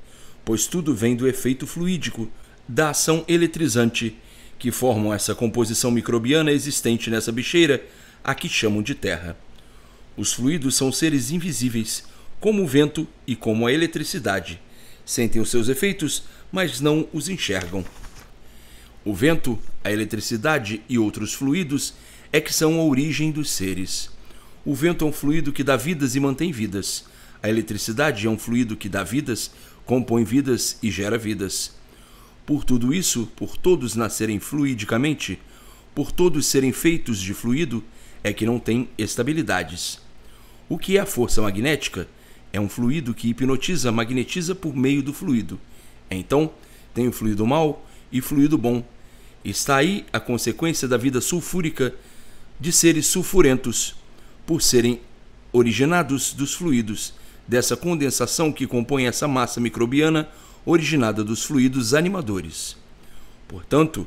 pois tudo vem do efeito fluídico, da ação eletrizante, que formam essa composição microbiana existente nessa bicheira, a que chamam de terra. Os fluidos são seres invisíveis, como o vento e como a eletricidade. Sentem os seus efeitos, mas não os enxergam. O vento, a eletricidade e outros fluidos é que são a origem dos seres. O vento é um fluido que dá vidas e mantém vidas. A eletricidade é um fluido que dá vidas, compõe vidas e gera vidas. Por tudo isso, por todos nascerem fluidicamente, por todos serem feitos de fluido, é que não tem estabilidades. O que é a força magnética? É um fluido que hipnotiza, magnetiza por meio do fluido. Então, tem o fluido mau e fluido bom. Está aí a consequência da vida sulfúrica de seres sulfurentos, por serem originados dos fluidos, dessa condensação que compõe essa massa microbiana originada dos fluidos animadores. Portanto,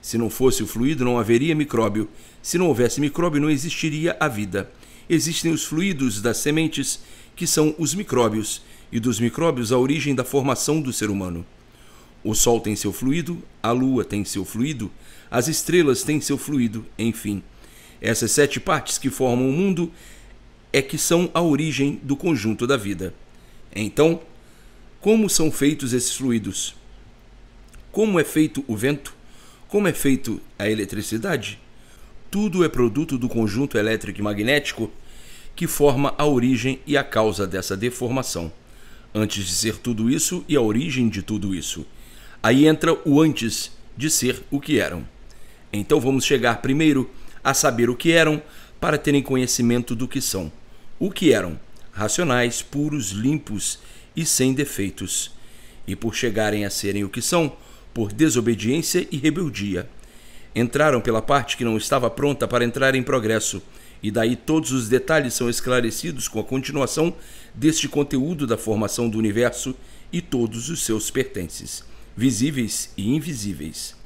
se não fosse o fluido, não haveria micróbio. Se não houvesse micróbio, não existiria a vida. Existem os fluidos das sementes, que são os micróbios, e dos micróbios a origem da formação do ser humano. O Sol tem seu fluido, a Lua tem seu fluido, as estrelas têm seu fluido, enfim. Essas sete partes que formam o mundo é que são a origem do conjunto da vida. Então, como são feitos esses fluidos? Como é feito o vento? Como é feito a eletricidade? Tudo é produto do conjunto elétrico e magnético que forma a origem e a causa dessa deformação. Antes de ser tudo isso e a origem de tudo isso. Aí entra o antes de ser o que eram. Então vamos chegar primeiro a saber o que eram para terem conhecimento do que são o que eram racionais, puros, limpos e sem defeitos, e por chegarem a serem o que são, por desobediência e rebeldia. Entraram pela parte que não estava pronta para entrar em progresso, e daí todos os detalhes são esclarecidos com a continuação deste conteúdo da formação do universo e todos os seus pertences, visíveis e invisíveis.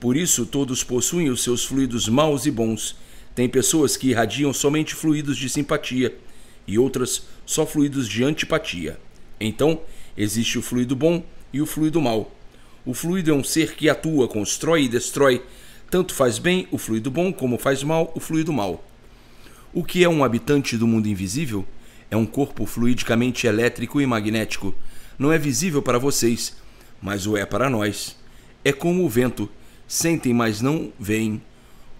Por isso, todos possuem os seus fluidos maus e bons, tem pessoas que irradiam somente fluidos de simpatia e outras só fluidos de antipatia. Então, existe o fluido bom e o fluido mal. O fluido é um ser que atua, constrói e destrói. Tanto faz bem o fluido bom como faz mal o fluido mal. O que é um habitante do mundo invisível? É um corpo fluidicamente elétrico e magnético. Não é visível para vocês, mas o é para nós. É como o vento. Sentem, mas não veem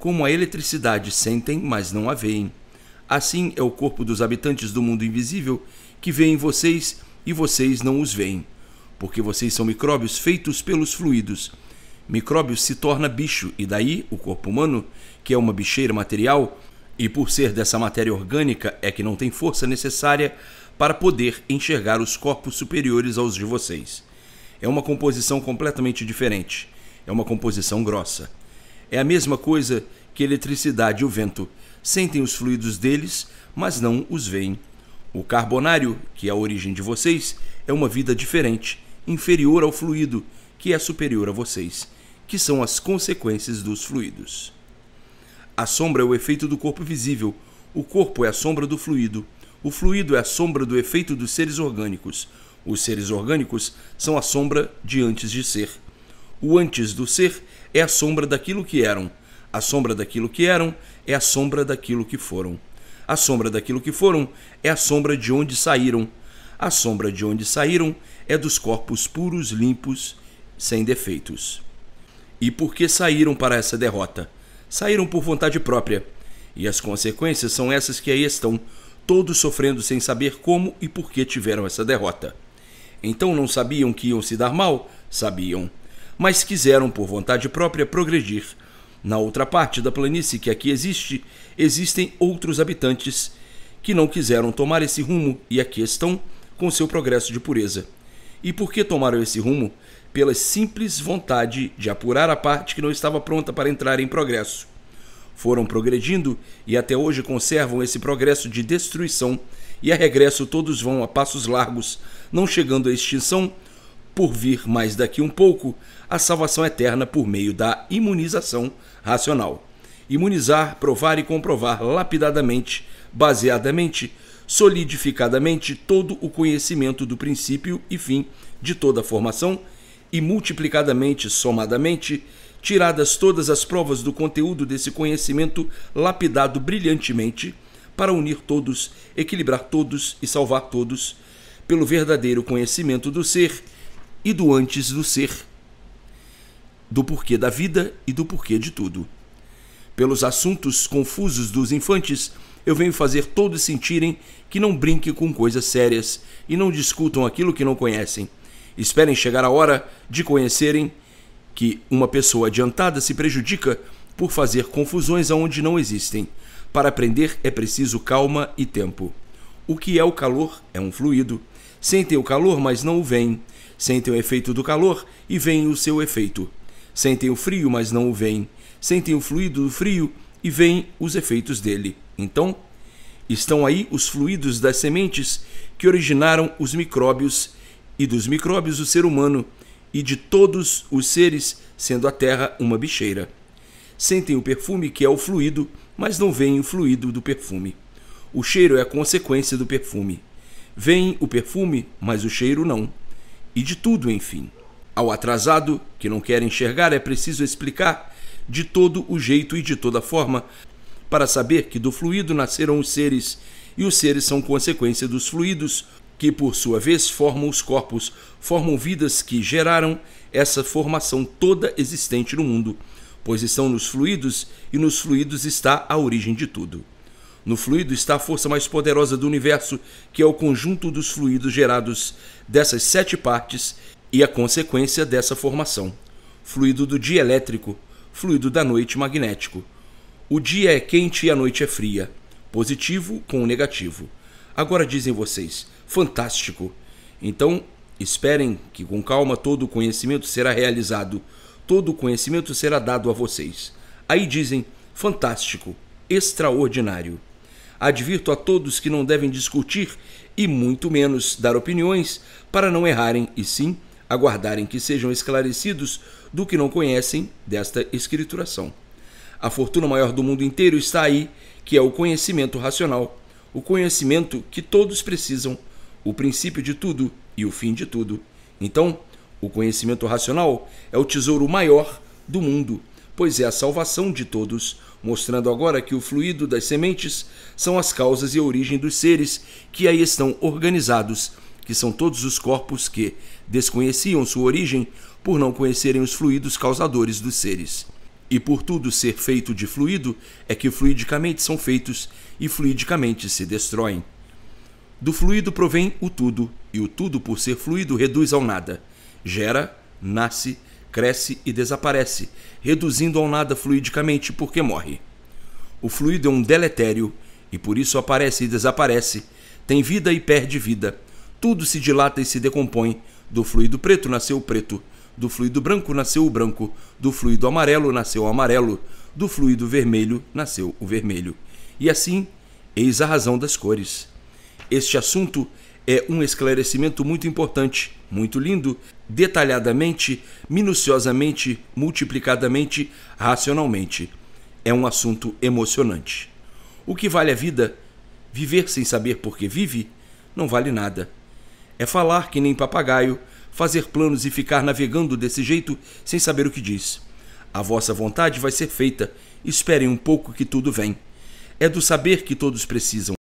como a eletricidade sentem, mas não a veem. Assim é o corpo dos habitantes do mundo invisível que veem vocês e vocês não os veem, porque vocês são micróbios feitos pelos fluidos. Micróbio se torna bicho e daí o corpo humano, que é uma bicheira material, e por ser dessa matéria orgânica é que não tem força necessária para poder enxergar os corpos superiores aos de vocês. É uma composição completamente diferente. É uma composição grossa. É a mesma coisa que a eletricidade e o vento. Sentem os fluidos deles, mas não os veem. O carbonário, que é a origem de vocês, é uma vida diferente, inferior ao fluido, que é superior a vocês, que são as consequências dos fluidos. A sombra é o efeito do corpo visível, o corpo é a sombra do fluido, o fluido é a sombra do efeito dos seres orgânicos, os seres orgânicos são a sombra de antes de ser. O antes do ser é a sombra daquilo que eram. A sombra daquilo que eram é a sombra daquilo que foram. A sombra daquilo que foram é a sombra de onde saíram. A sombra de onde saíram é dos corpos puros, limpos, sem defeitos. E por que saíram para essa derrota? Saíram por vontade própria. E as consequências são essas que aí estão, todos sofrendo sem saber como e por que tiveram essa derrota. Então não sabiam que iam se dar mal? Sabiam mas quiseram, por vontade própria, progredir. Na outra parte da planície que aqui existe, existem outros habitantes que não quiseram tomar esse rumo e aqui estão com seu progresso de pureza. E por que tomaram esse rumo? Pela simples vontade de apurar a parte que não estava pronta para entrar em progresso. Foram progredindo e até hoje conservam esse progresso de destruição e a regresso todos vão a passos largos, não chegando à extinção, por vir mais daqui um pouco, a salvação eterna por meio da imunização racional. Imunizar, provar e comprovar lapidadamente, baseadamente, solidificadamente todo o conhecimento do princípio e fim de toda a formação e multiplicadamente, somadamente, tiradas todas as provas do conteúdo desse conhecimento lapidado brilhantemente, para unir todos, equilibrar todos e salvar todos, pelo verdadeiro conhecimento do ser e do antes do ser do porquê da vida e do porquê de tudo. Pelos assuntos confusos dos infantes, eu venho fazer todos sentirem que não brinquem com coisas sérias e não discutam aquilo que não conhecem. Esperem chegar a hora de conhecerem que uma pessoa adiantada se prejudica por fazer confusões aonde não existem. Para aprender é preciso calma e tempo. O que é o calor? É um fluido. Sentem o calor, mas não o veem. Sentem o efeito do calor e veem o seu efeito. Sentem o frio, mas não o veem. Sentem o fluido do frio e veem os efeitos dele. Então, estão aí os fluidos das sementes que originaram os micróbios e dos micróbios o ser humano e de todos os seres, sendo a terra uma bicheira. Sentem o perfume que é o fluido, mas não veem o fluido do perfume. O cheiro é a consequência do perfume. Vem o perfume, mas o cheiro não. E de tudo, enfim. Ao atrasado, que não quer enxergar, é preciso explicar de todo o jeito e de toda forma, para saber que do fluido nasceram os seres, e os seres são consequência dos fluidos, que por sua vez formam os corpos, formam vidas que geraram essa formação toda existente no mundo, pois estão nos fluidos e nos fluidos está a origem de tudo. No fluido está a força mais poderosa do universo, que é o conjunto dos fluidos gerados dessas sete partes e a consequência dessa formação: fluido do dia elétrico, fluido da noite magnético. O dia é quente e a noite é fria, positivo com o negativo. Agora dizem vocês, fantástico! Então, esperem que com calma todo o conhecimento será realizado, todo o conhecimento será dado a vocês. Aí dizem, fantástico, extraordinário. Advirto a todos que não devem discutir e muito menos dar opiniões para não errarem, e sim aguardarem que sejam esclarecidos do que não conhecem desta escrituração. A fortuna maior do mundo inteiro está aí, que é o conhecimento racional, o conhecimento que todos precisam, o princípio de tudo e o fim de tudo. Então, o conhecimento racional é o tesouro maior do mundo, pois é a salvação de todos, mostrando agora que o fluido das sementes são as causas e a origem dos seres que aí estão organizados, que são todos os corpos que, desconheciam sua origem por não conhecerem os fluidos causadores dos seres. E por tudo ser feito de fluido, é que fluidicamente são feitos e fluidicamente se destroem. Do fluido provém o tudo, e o tudo, por ser fluido, reduz ao nada. Gera, nasce, cresce e desaparece, reduzindo ao nada fluidicamente porque morre. O fluido é um deletério, e por isso aparece e desaparece, tem vida e perde vida, tudo se dilata e se decompõe, do fluido preto nasceu o preto. Do fluido branco nasceu o branco. Do fluido amarelo nasceu o amarelo. Do fluido vermelho nasceu o vermelho. E assim, eis a razão das cores. Este assunto é um esclarecimento muito importante, muito lindo, detalhadamente, minuciosamente, multiplicadamente, racionalmente. É um assunto emocionante. O que vale a vida? Viver sem saber por que vive não vale nada. É falar que nem papagaio, fazer planos e ficar navegando desse jeito sem saber o que diz. A vossa vontade vai ser feita, esperem um pouco que tudo vem. É do saber que todos precisam.